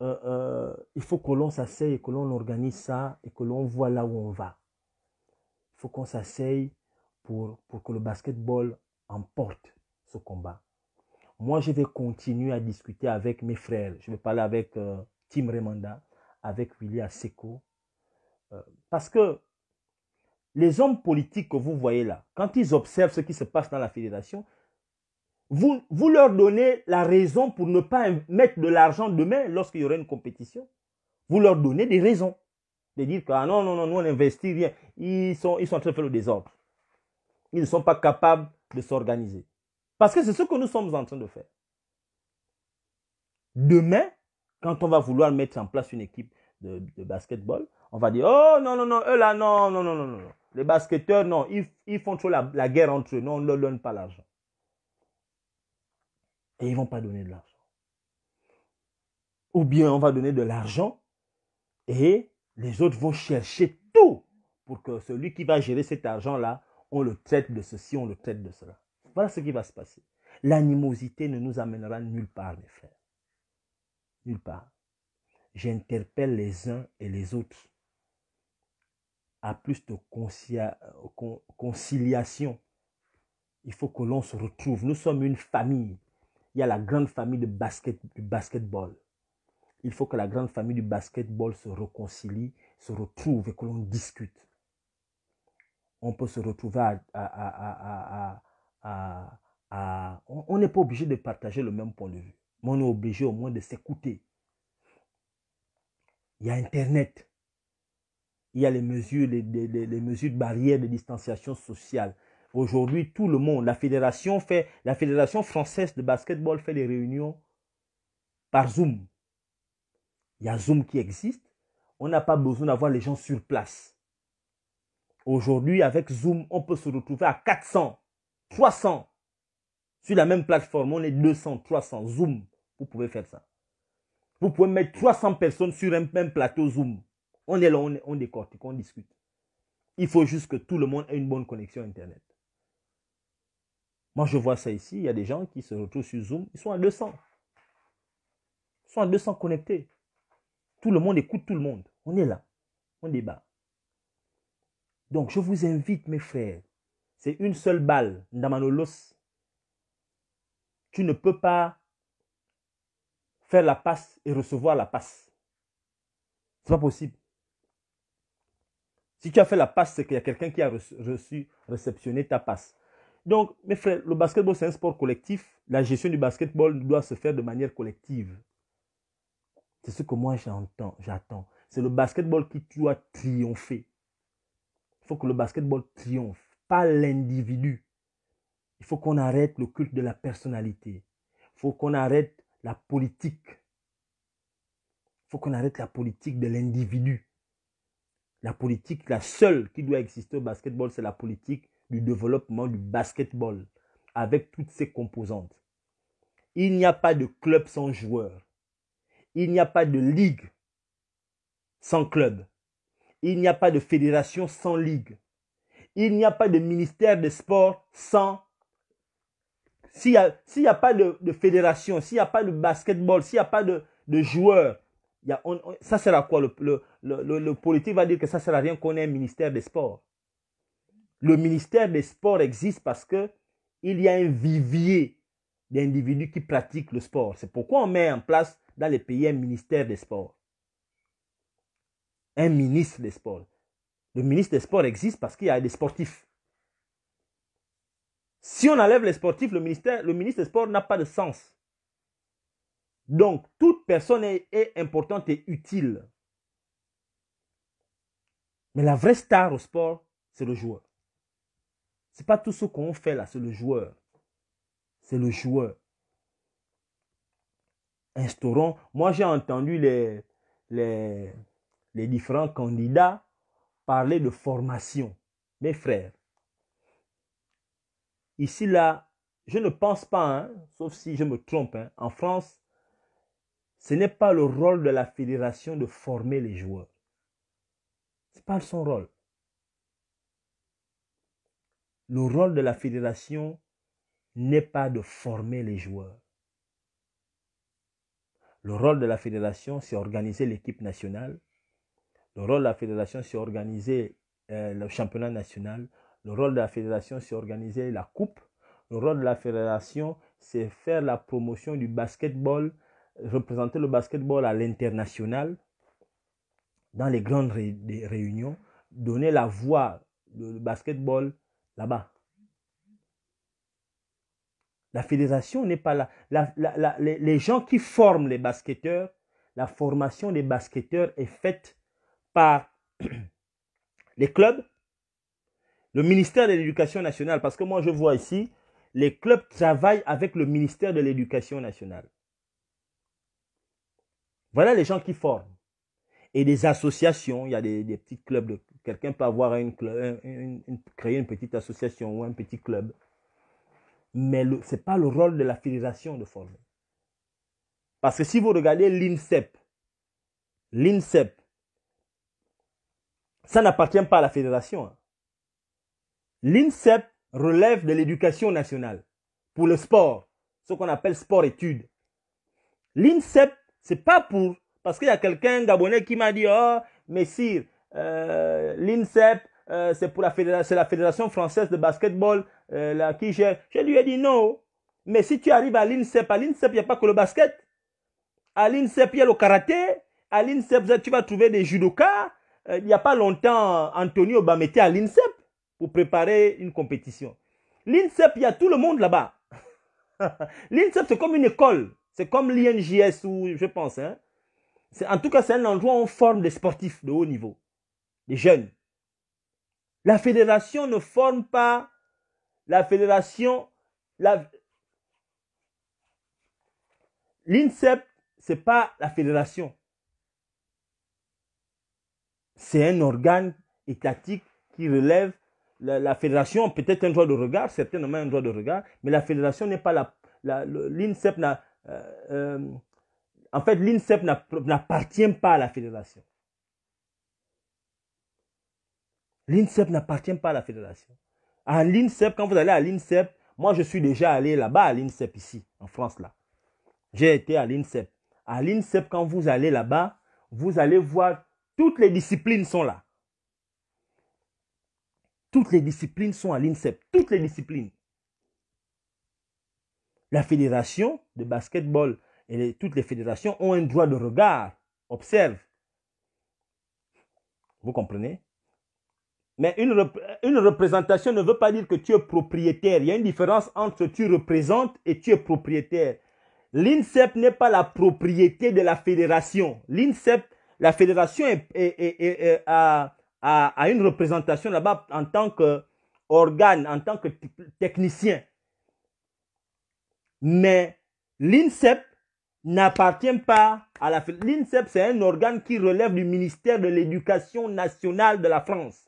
Euh, euh, il faut que l'on s'asseye et que l'on organise ça et que l'on voit là où on va. Il faut qu'on s'asseye pour, pour que le basketball emporte ce combat. Moi, je vais continuer à discuter avec mes frères. Je vais parler avec euh, Tim Remanda, avec William Aseko. parce que les hommes politiques que vous voyez là, quand ils observent ce qui se passe dans la fédération, vous, vous leur donnez la raison pour ne pas mettre de l'argent demain lorsqu'il y aura une compétition. Vous leur donnez des raisons. De dire que ah non, non, non, nous on n'investit rien. Ils sont, ils sont en train de faire le désordre. Ils ne sont pas capables de s'organiser. Parce que c'est ce que nous sommes en train de faire. Demain, quand on va vouloir mettre en place une équipe de, de basketball, on va dire, oh non, non, non, eux là, non, non, non, non, Les basketteurs, non, ils, ils font trop la, la guerre entre eux. Non, on ne leur donne pas l'argent et ils vont pas donner de l'argent. Ou bien on va donner de l'argent et les autres vont chercher tout pour que celui qui va gérer cet argent-là, on le traite de ceci, on le traite de cela. Voilà ce qui va se passer. L'animosité ne nous amènera nulle part, mes frères. Nulle part. J'interpelle les uns et les autres à plus de conciliation. Il faut que l'on se retrouve. Nous sommes une famille il y a la grande famille de basket, du basketball. Il faut que la grande famille du basketball se réconcilie, se retrouve et que l'on discute. On peut se retrouver à... on n'est pas obligé de partager le même point de vue, mais on est obligé au moins de s'écouter. Il y a Internet. Il y a les mesures, les mesures de barrières de distanciation sociale. Aujourd'hui, tout le monde, la fédération fait, la fédération française de basketball fait des réunions par Zoom. Il y a Zoom qui existe. On n'a pas besoin d'avoir les gens sur place. Aujourd'hui, avec Zoom, on peut se retrouver à 400, 300. Sur la même plateforme, on est 200, 300. Zoom, vous pouvez faire ça. Vous pouvez mettre 300 personnes sur un même plateau Zoom. On est là, on, on décortique, on discute. Il faut juste que tout le monde ait une bonne connexion Internet. Moi, je vois ça ici, il y a des gens qui se retrouvent sur Zoom, ils sont à 200. Ils sont à 200 connectés. Tout le monde écoute tout le monde. On est là, on débat. Donc, je vous invite, mes frères, c'est une seule balle, Ndamanolos. Tu ne peux pas faire la passe et recevoir la passe. n'est pas possible. Si tu as fait la passe, c'est qu'il y a quelqu'un qui a reçu, réceptionné ta passe. Donc, mes frères, le basketball, c'est un sport collectif. La gestion du basketball doit se faire de manière collective. C'est ce que moi j'entends, j'attends. C'est le basketball qui doit triompher. Il faut que le basketball triomphe, pas l'individu. Il faut qu'on arrête le culte de la personnalité. Il faut qu'on arrête la politique. Il faut qu'on arrête la politique de l'individu. La politique, la seule qui doit exister au basketball, c'est la politique du développement du basketball avec toutes ses composantes. Il n'y a pas de club sans joueur. Il n'y a pas de ligue sans club. Il n'y a pas de fédération sans ligue. Il n'y a pas de ministère des sports sans... S'il n'y a, a, pas de, fédération, s'il n'y a pas de basketball, s'il n'y a pas de, joueurs, y ça sert à quoi le, le politique va dire que ça sert à rien qu'on ait un ministère des sports. Le ministère des Sports existe parce qu'il y a un vivier d'individus qui pratiquent le sport. C'est pourquoi on met en place dans les pays un ministère des Sports. Un ministre des Sports. Le ministre des Sports existe parce qu'il y a des sportifs. Si on enlève les sportifs, le, ministère, le ministre des Sports n'a pas de sens. Donc, toute personne est, importante et utile. Mais la vraie star au sport, c'est le joueur. C'est pas tout ce qu'on fait là, c'est le joueur. C'est le joueur. Instaurons. Moi, j'ai entendu les, les, différents candidats parler de formation. Mes frères, ici là, je ne pense pas, hein, sauf si je me trompe, hein. en France, ce n'est pas le rôle de la fédération de former les joueurs. Ce n'est pas son rôle. Le rôle de la fédération n'est pas de former les joueurs. Le rôle de la fédération, c'est organiser l'équipe nationale. Le rôle de la fédération, c'est organiser euh, le championnat national. Le rôle de la fédération, c'est organiser la coupe. Le rôle de la fédération, c'est faire la promotion du basketball, représenter le basketball à l'international, dans les grandes réunions, donner la voix du basketball là-bas. La fédération n'est pas là. les, gens qui forment les basketteurs, la formation des basketteurs est faite par les clubs, le ministère de l'Éducation nationale, parce que moi je vois ici, les clubs travaillent avec le ministère de l'Éducation nationale. Voilà les gens qui forment et des associations. Il y a des, petits clubs. De, quelqu'un peut avoir une, une, créer une petite association ou un petit club. Mais ce n'est pas le rôle de la fédération de former. Parce que si vous regardez l'INSEP, l'INSEP, ça n'appartient pas à la fédération. Hein. L'INSEP relève de l'éducation nationale pour le sport, ce qu'on appelle sport-études. L'INSEP, c'est pas pour parce qu'il y a quelqu'un gabonais qui m'a dit, oh, Messire, euh, l'INSEP, euh, c'est pour la fédération, la fédération française de basketball euh, là, qui gère. Je lui ai dit non. Mais si tu arrives à l'INSEP, à l'INSEP, il n'y a pas que le basket. À l'INSEP, il y a le karaté. À l'INSEP, tu vas trouver des judokas. Euh, il n'y a pas longtemps, Antonio était à l'INSEP pour préparer une compétition. L'INSEP, il y a tout le monde là-bas. L'INSEP, c'est comme une école. C'est comme l'INJS, ou je pense. Hein en tout cas, c'est un endroit où on forme des sportifs de haut niveau, des jeunes. La fédération ne forme pas. La fédération, la, l'INSEP, n'est pas la fédération. C'est un organe étatique qui relève la, fédération, peut-être un droit de regard, certainement un droit de regard, mais la fédération n'est pas la, l'INSEP n'a, euh, euh, en fait, l'INSEP n'appartient pas à la fédération. L'INSEP n'appartient pas à la fédération. À l'INSEP, quand vous allez à l'INSEP, moi je suis déjà allé là-bas à l'INSEP ici, en France là. J'ai été à l'INSEP. À l'INSEP, quand vous allez là-bas, vous allez voir toutes les disciplines sont là. Toutes les disciplines sont à l'INSEP. Toutes les disciplines. La fédération de basketball et toutes les fédérations ont un droit de regard, observe. Vous comprenez Mais une, représentation ne veut pas dire que tu es propriétaire. Il y a une différence entre tu représentes et tu es propriétaire. L'INSEP n'est pas la propriété de la fédération. L'INSEP, la fédération a, une représentation là-bas en tant qu'organe, en tant que technicien. Mais l'INSEP n'appartient pas à la L'INSEP, c'est un organe qui relève du ministère de l'Éducation nationale de la France.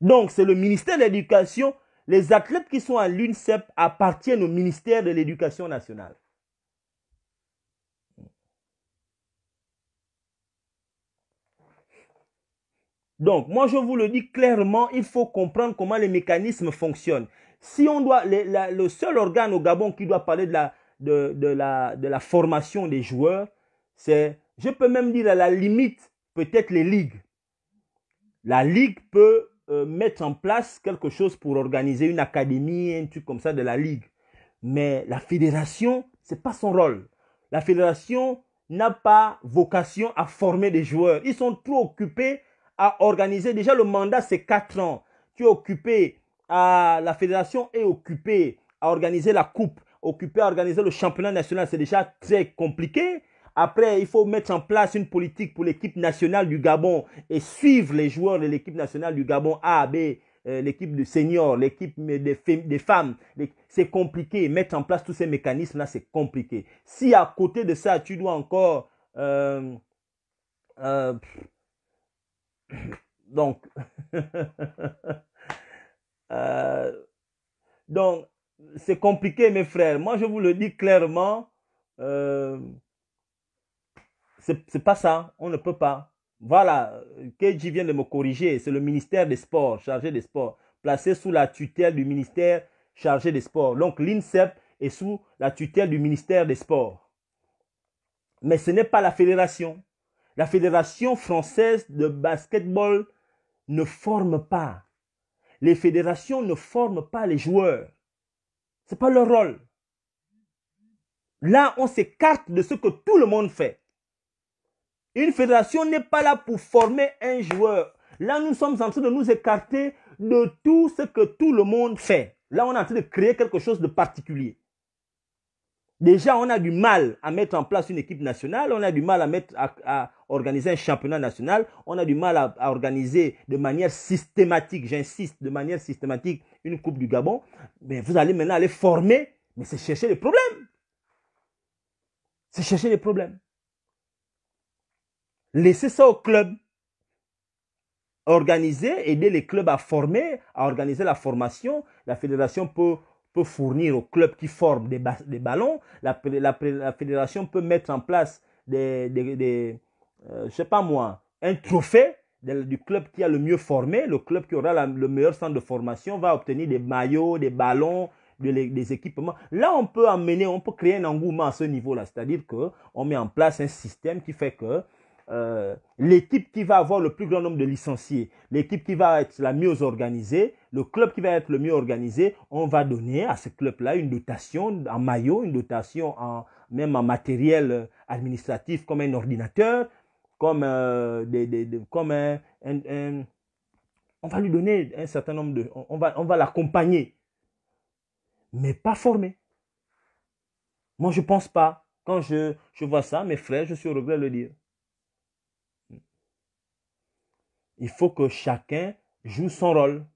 Donc, c'est le ministère de l'Éducation. Les athlètes qui sont à l'INSEP appartiennent au ministère de l'Éducation nationale. Donc, moi, je vous le dis clairement, il faut comprendre comment les mécanismes fonctionnent. Si on doit, le seul organe au Gabon qui doit parler de la, de, la, de la formation des joueurs, c'est, je peux même dire à la limite, peut-être les ligues. La ligue peut euh, mettre en place quelque chose pour organiser une académie, un truc comme ça de la ligue. Mais la fédération, c'est pas son rôle. La fédération n'a pas vocation à former des joueurs. Ils sont trop occupés à organiser. Déjà, le mandat, c'est 4 ans. Tu es occupé à, la fédération est occupée à organiser la coupe, occupé à organiser le championnat national, c'est déjà très compliqué. Après, il faut mettre en place une politique pour l'équipe nationale du Gabon et suivre les joueurs de l'équipe nationale du Gabon A, B, euh, l'équipe de seniors, l'équipe des, femmes. C'est compliqué. Mettre en place tous ces mécanismes-là, c'est compliqué. Si à côté de ça, tu dois encore... Euh, euh, donc... donc, c'est compliqué, mes frères. Moi, je vous le dis clairement, euh, Ce c'est pas ça. On ne peut pas. Voilà, Keiji vient de me corriger. C'est le ministère des Sports, chargé des Sports, placé sous la tutelle du ministère chargé des Sports. Donc, l'INSEP est sous la tutelle du ministère des Sports. Mais ce n'est pas la fédération. La fédération française de basketball ne forme pas. Les fédérations ne forment pas les joueurs. Ce n'est pas leur rôle. Là, on s'écarte de ce que tout le monde fait. Une fédération n'est pas là pour former un joueur. Là, nous sommes en train de nous écarter de tout ce que tout le monde fait. Là, on est en train de créer quelque chose de particulier. Déjà, on a du mal à mettre en place une équipe nationale, on a du mal à, mettre, à, organiser un championnat national, on a du mal à organiser de manière systématique, j'insiste, de manière systématique une coupe du Gabon, mais vous allez maintenant aller former, mais c'est chercher les problèmes. C'est chercher les problèmes. Laissez ça au club. Organiser, aider les clubs à former, à organiser la formation. La fédération peut, peut fournir aux clubs qui forment des, des ballons. La, fédération peut mettre en place des, des, des euh, sais pas moi, un trophée du club qui a le mieux formé, le club qui aura le meilleur centre de formation va obtenir des maillots, des ballons, des équipements. Là, on peut amener, on peut créer un engouement à ce niveau-là. C'est-à-dire qu'on met en place un système qui fait que euh, l'équipe qui va avoir le plus grand nombre de licenciés, l'équipe qui va être la mieux organisée, le club qui va être le mieux organisé, on va donner à ce club-là une dotation en maillot, une dotation même en matériel euh, administratif comme un ordinateur, comme, euh, comme un, On va lui donner un certain nombre de... On, va, on va l'accompagner, mais pas former. Moi, je ne pense pas. Quand je, vois ça, mes frères, je suis au regret de le dire. Il faut que chacun joue son rôle.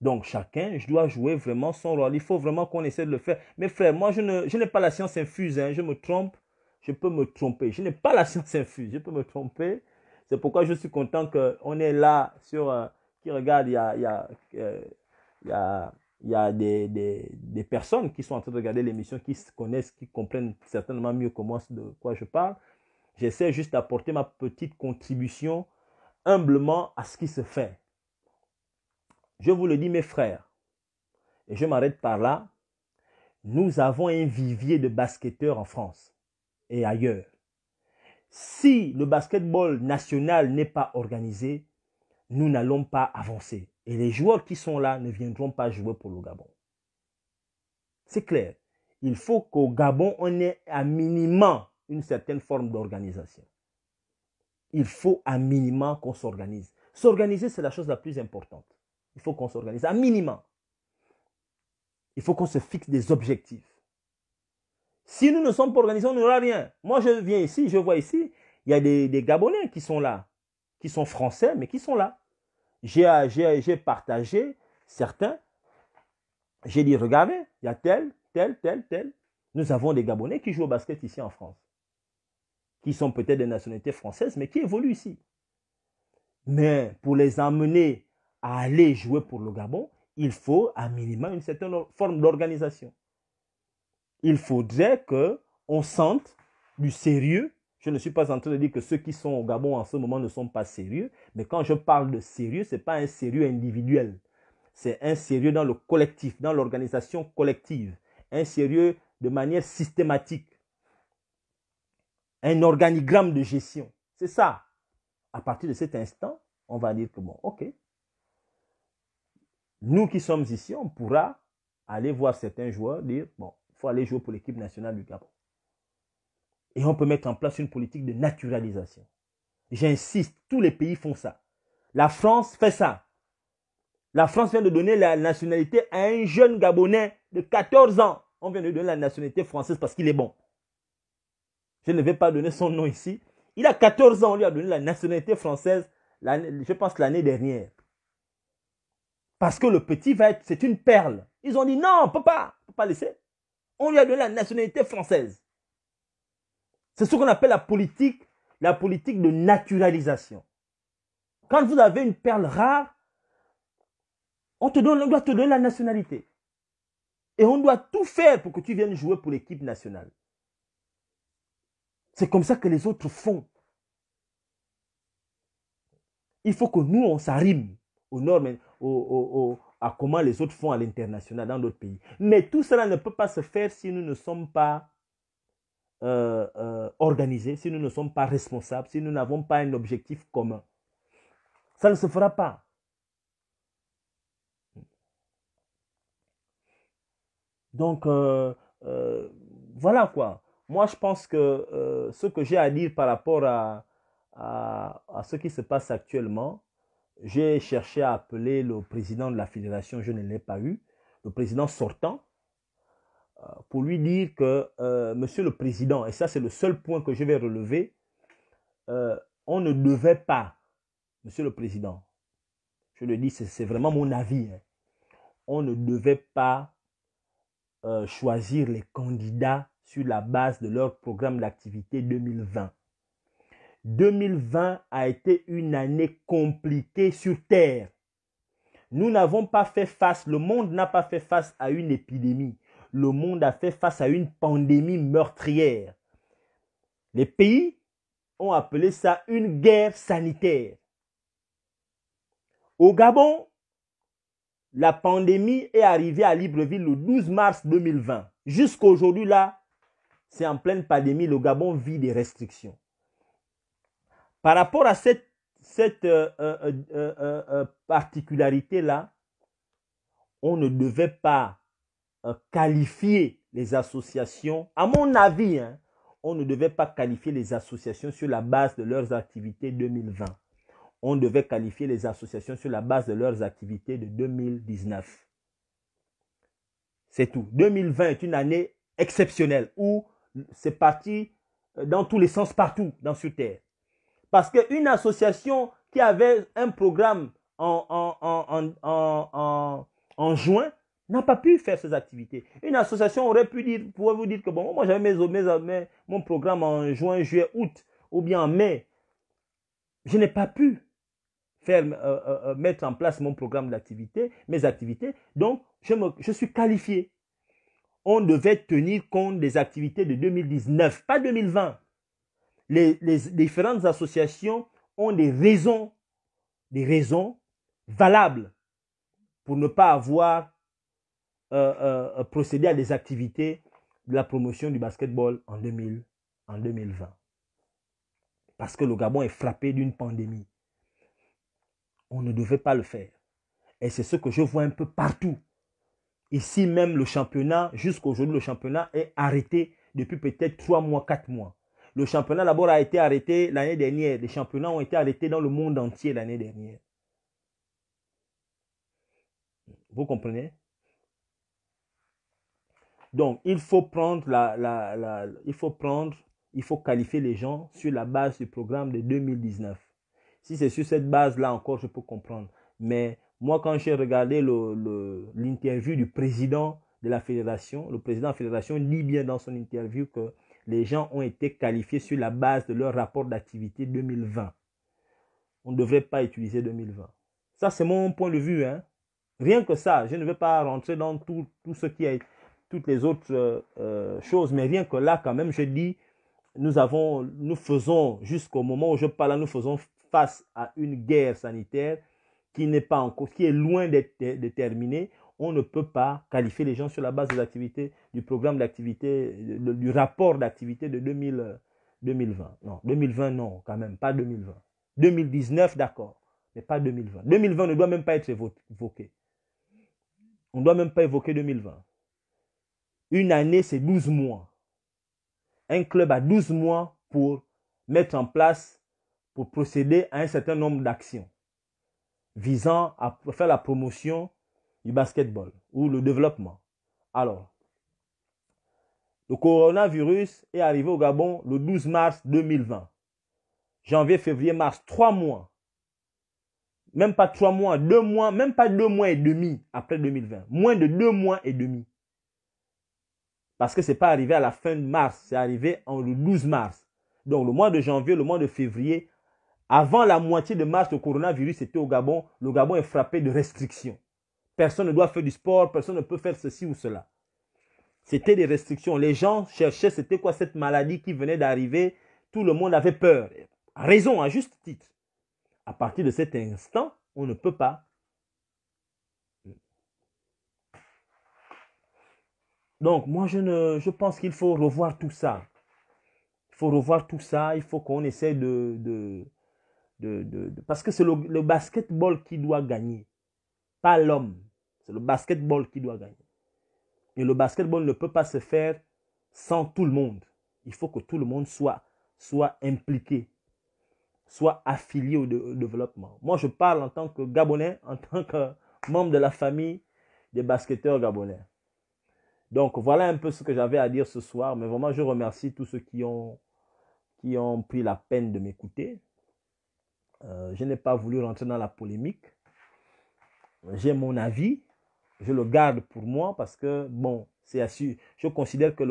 Donc chacun, je dois jouer vraiment son rôle. Il faut vraiment qu'on essaie de le faire. Mes frères, moi, je, n'ai pas la science infuse, hein. je me trompe je peux me tromper. Je n'ai pas la science infuse, je peux me tromper. C'est pourquoi je suis content qu'on est là sur... Euh, qui regarde, il y a, il y a, euh, y a, y a des, des, des, personnes qui sont en train de regarder l'émission, qui se connaissent, qui comprennent certainement mieux que moi de quoi je parle. J'essaie juste d'apporter ma petite contribution humblement à ce qui se fait. Je vous le dis, mes frères, et je m'arrête par là, nous avons un vivier de basketteurs en France et ailleurs. Si le basketball national n'est pas organisé, nous n'allons pas avancer. Et les joueurs qui sont là ne viendront pas jouer pour le Gabon. C'est clair. Il faut qu'au Gabon, on ait à minimum une certaine forme d'organisation. Il faut à minimum qu'on s'organise. S'organiser, c'est la chose la plus importante. Il faut qu'on s'organise à minimum. Il faut qu'on se fixe des objectifs. Si nous ne sommes pas organisés, on n'aura rien. Moi, je viens ici, je vois ici, il y a des, Gabonais qui sont là, qui sont français, mais qui sont là. J'ai partagé certains. J'ai dit, regardez, il y a tel, tel, tel, tel. Nous avons des Gabonais qui jouent au basket ici en France, qui sont peut-être des nationalités françaises, mais qui évoluent ici. Mais pour les amener à aller jouer pour le Gabon, il faut à minima une certaine forme d'organisation il faudrait que on sente du sérieux. Je ne suis pas en train de dire que ceux qui sont au Gabon en ce moment ne sont pas sérieux, mais quand je parle de sérieux, ce n'est pas un sérieux individuel. C'est un sérieux dans le collectif, dans l'organisation collective. Un sérieux de manière systématique. Un organigramme de gestion. C'est ça. À partir de cet instant, on va dire que bon, ok. Nous qui sommes ici, on pourra aller voir certains joueurs, dire, bon, il faut aller jouer pour l'équipe nationale du Gabon. Et on peut mettre en place une politique de naturalisation. J'insiste, tous les pays font ça. La France fait ça. La France vient de donner la nationalité à un jeune Gabonais de 14 ans. On vient de lui donner la nationalité française parce qu'il est bon. Je ne vais pas donner son nom ici. Il a 14 ans, on lui a donné la nationalité française, je pense l'année dernière. Parce que le petit va être, c'est une perle. Ils ont dit non, on ne peut pas, pas laisser. On lui a donné la nationalité française. C'est ce qu'on appelle la politique, la politique de naturalisation. Quand vous avez une perle rare, on, te donne, on doit te donner la nationalité. Et on doit tout faire pour que tu viennes jouer pour l'équipe nationale. C'est comme ça que les autres font. Il faut que nous, on s'arrime aux normes, aux, aux, à comment les autres font à l'international dans d'autres pays. Mais tout cela ne peut pas se faire si nous ne sommes pas euh, euh, organisés, si nous ne sommes pas responsables, si nous n'avons pas un objectif commun. Ça ne se fera pas. Donc, euh, voilà quoi. Moi, je pense que ce que j'ai à dire par rapport à ce qui se passe actuellement, j'ai cherché à appeler le président de la fédération, je ne l'ai pas eu, le président sortant, euh, pour lui dire que, euh, monsieur le président, et ça c'est le seul point que je vais relever, euh, on ne devait pas, monsieur le président, je le dis, c'est vraiment mon avis, hein, on ne devait pas choisir les candidats sur la base de leur programme d'activité 2020. 2020 a été une année compliquée sur Terre. Nous n'avons pas fait face, le monde n'a pas fait face à une épidémie. Le monde a fait face à une pandémie meurtrière. Les pays ont appelé ça une guerre sanitaire. Au Gabon, la pandémie est arrivée à Libreville le 12 mars 2020. Jusqu'aujourd'hui, là, c'est en pleine pandémie. Le Gabon vit des restrictions. Par rapport à cette, euh, euh, euh, particularité-là, on ne devait pas qualifier les associations, à mon avis, hein, on ne devait pas qualifier les associations sur la base de leurs activités 2020. On devait qualifier les associations sur la base de leurs activités de 2019. C'est tout. 2020 est une année exceptionnelle où c'est parti dans tous les sens partout dans ce Terre. Parce qu'une association qui avait un programme en, juin n'a pas pu faire ses activités. Une association aurait pu dire, pouvez vous dire que bon, moi j'avais mes, mes, mon programme en juin, juillet, août ou bien en mai. Je n'ai pas pu faire, euh, euh, euh, mettre en place mon programme d'activité, mes activités. Donc, je, je suis qualifié. On devait tenir compte des activités de 2019, pas 2020 les, différentes associations ont des raisons, des raisons valables pour ne pas avoir euh, euh, procédé à des activités de la promotion du basketball en, 2000, en 2020. Parce que le Gabon est frappé d'une pandémie. On ne devait pas le faire. Et c'est ce que je vois un peu partout. Ici même, le championnat, jusqu'aujourd'hui, le championnat est arrêté depuis peut-être 3 mois, 4 mois. Le championnat d'abord a été arrêté l'année dernière. Les championnats ont été arrêtés dans le monde entier l'année dernière. Vous comprenez Donc, il faut prendre la, il faut prendre, il faut qualifier les gens sur la base du programme de 2019. Si c'est sur cette base-là encore, je peux comprendre. Mais moi, quand j'ai regardé l'interview du président de la fédération, le président de la fédération dit bien dans son interview que les gens ont été qualifiés sur la base de leur rapport d'activité 2020. On ne devrait pas utiliser 2020. Ça, c'est mon point de vue. Hein. Rien que ça, je ne vais pas rentrer dans tout, ce qui est toutes les autres euh, euh, choses, mais rien que là, quand même, je dis, nous avons, nous faisons, jusqu'au moment où je parle, nous faisons face à une guerre sanitaire qui n'est pas encore, qui est loin d'être terminée on ne peut pas qualifier les gens sur la base des activités, du programme d'activité, du rapport d'activité de 2020. Euh, non, 2020, non, quand même, pas 2020. 2019, d'accord, mais pas 2020. 2020 ne doit même pas être évoqué. On ne doit même pas évoquer 2020. Une année, c'est 12 mois. Un club a 12 mois pour mettre en place, pour procéder à un certain nombre d'actions visant à faire la promotion du basketball ou le développement. Alors, le coronavirus est arrivé au Gabon le 12 mars 2020. Janvier, février, mars, trois mois. Même pas trois mois, deux mois, même pas deux mois et demi après 2020. Moins de deux mois et demi. Parce que ce n'est pas arrivé à la fin de mars, c'est arrivé en le 12 mars. Donc le mois de janvier, le mois de février, avant la moitié de mars, le coronavirus était au Gabon. Le Gabon est frappé de restrictions. Personne ne doit faire du sport, personne ne peut faire ceci ou cela. C'était des restrictions. Les gens cherchaient, c'était quoi cette maladie qui venait d'arriver Tout le monde avait peur. raison, à juste titre. À partir de cet instant, on ne peut pas. Donc, moi, je, ne, pense qu'il faut revoir tout ça. Il faut revoir tout ça. Il faut qu'on essaie de, Parce que c'est le, le basketball qui doit gagner, pas l'homme. C'est le basketball qui doit gagner. Et le basketball ne peut pas se faire sans tout le monde. Il faut que tout le monde soit, soit impliqué, soit affilié au, développement. Moi, je parle en tant que Gabonais, en tant que membre de la famille des basketteurs gabonais. Donc voilà un peu ce que j'avais à dire ce soir, mais vraiment je remercie tous ceux qui ont, qui ont pris la peine de m'écouter. Euh, je n'ai pas voulu rentrer dans la polémique. J'ai mon avis, je le garde pour moi parce que, bon, c'est je considère que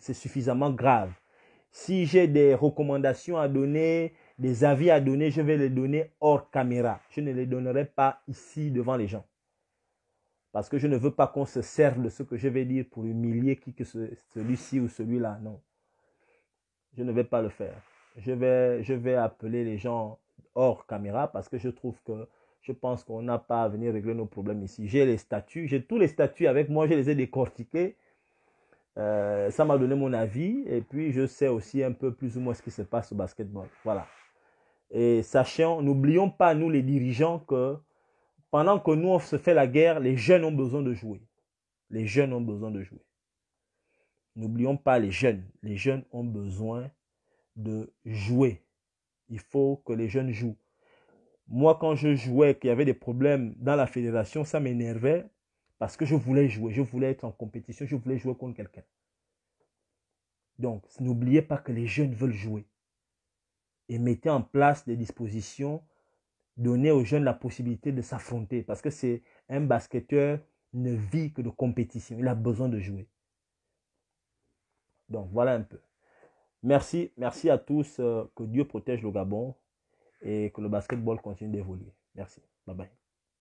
c'est suffisamment grave. Si j'ai des recommandations à donner, des avis à donner, je vais les donner hors caméra. Je ne les donnerai pas ici devant les gens. Parce que je ne veux pas qu'on se serve de ce que je vais dire pour humilier qui que ce, celui-ci ou celui-là. Non. Je ne vais pas le faire. Je vais, je vais appeler les gens hors caméra parce que je trouve que je pense qu'on n'a pas à venir régler nos problèmes ici. J'ai les statuts, j'ai tous les statuts avec moi, je les ai décortiqués. Euh, ça m'a donné mon avis et puis je sais aussi un peu plus ou moins ce qui se passe au basket-ball. Voilà. Et sachant, n'oublions pas, nous les dirigeants, que pendant que nous on se fait la guerre, les jeunes ont besoin de jouer. Les jeunes ont besoin de jouer. N'oublions pas les jeunes. Les jeunes ont besoin de jouer. Il faut que les jeunes jouent. Moi, quand je jouais, qu'il y avait des problèmes dans la fédération, ça m'énervait parce que je voulais jouer, je voulais être en compétition, je voulais jouer contre quelqu'un. Donc, n'oubliez pas que les jeunes veulent jouer. Et mettez en place des dispositions, donnez aux jeunes la possibilité de s'affronter parce que c'est un basketteur ne vit que de compétition, il a besoin de jouer. Donc, voilà un peu. Merci, merci à tous. Euh, que Dieu protège le Gabon et que le basketball continue d'évoluer. Merci. Bye bye.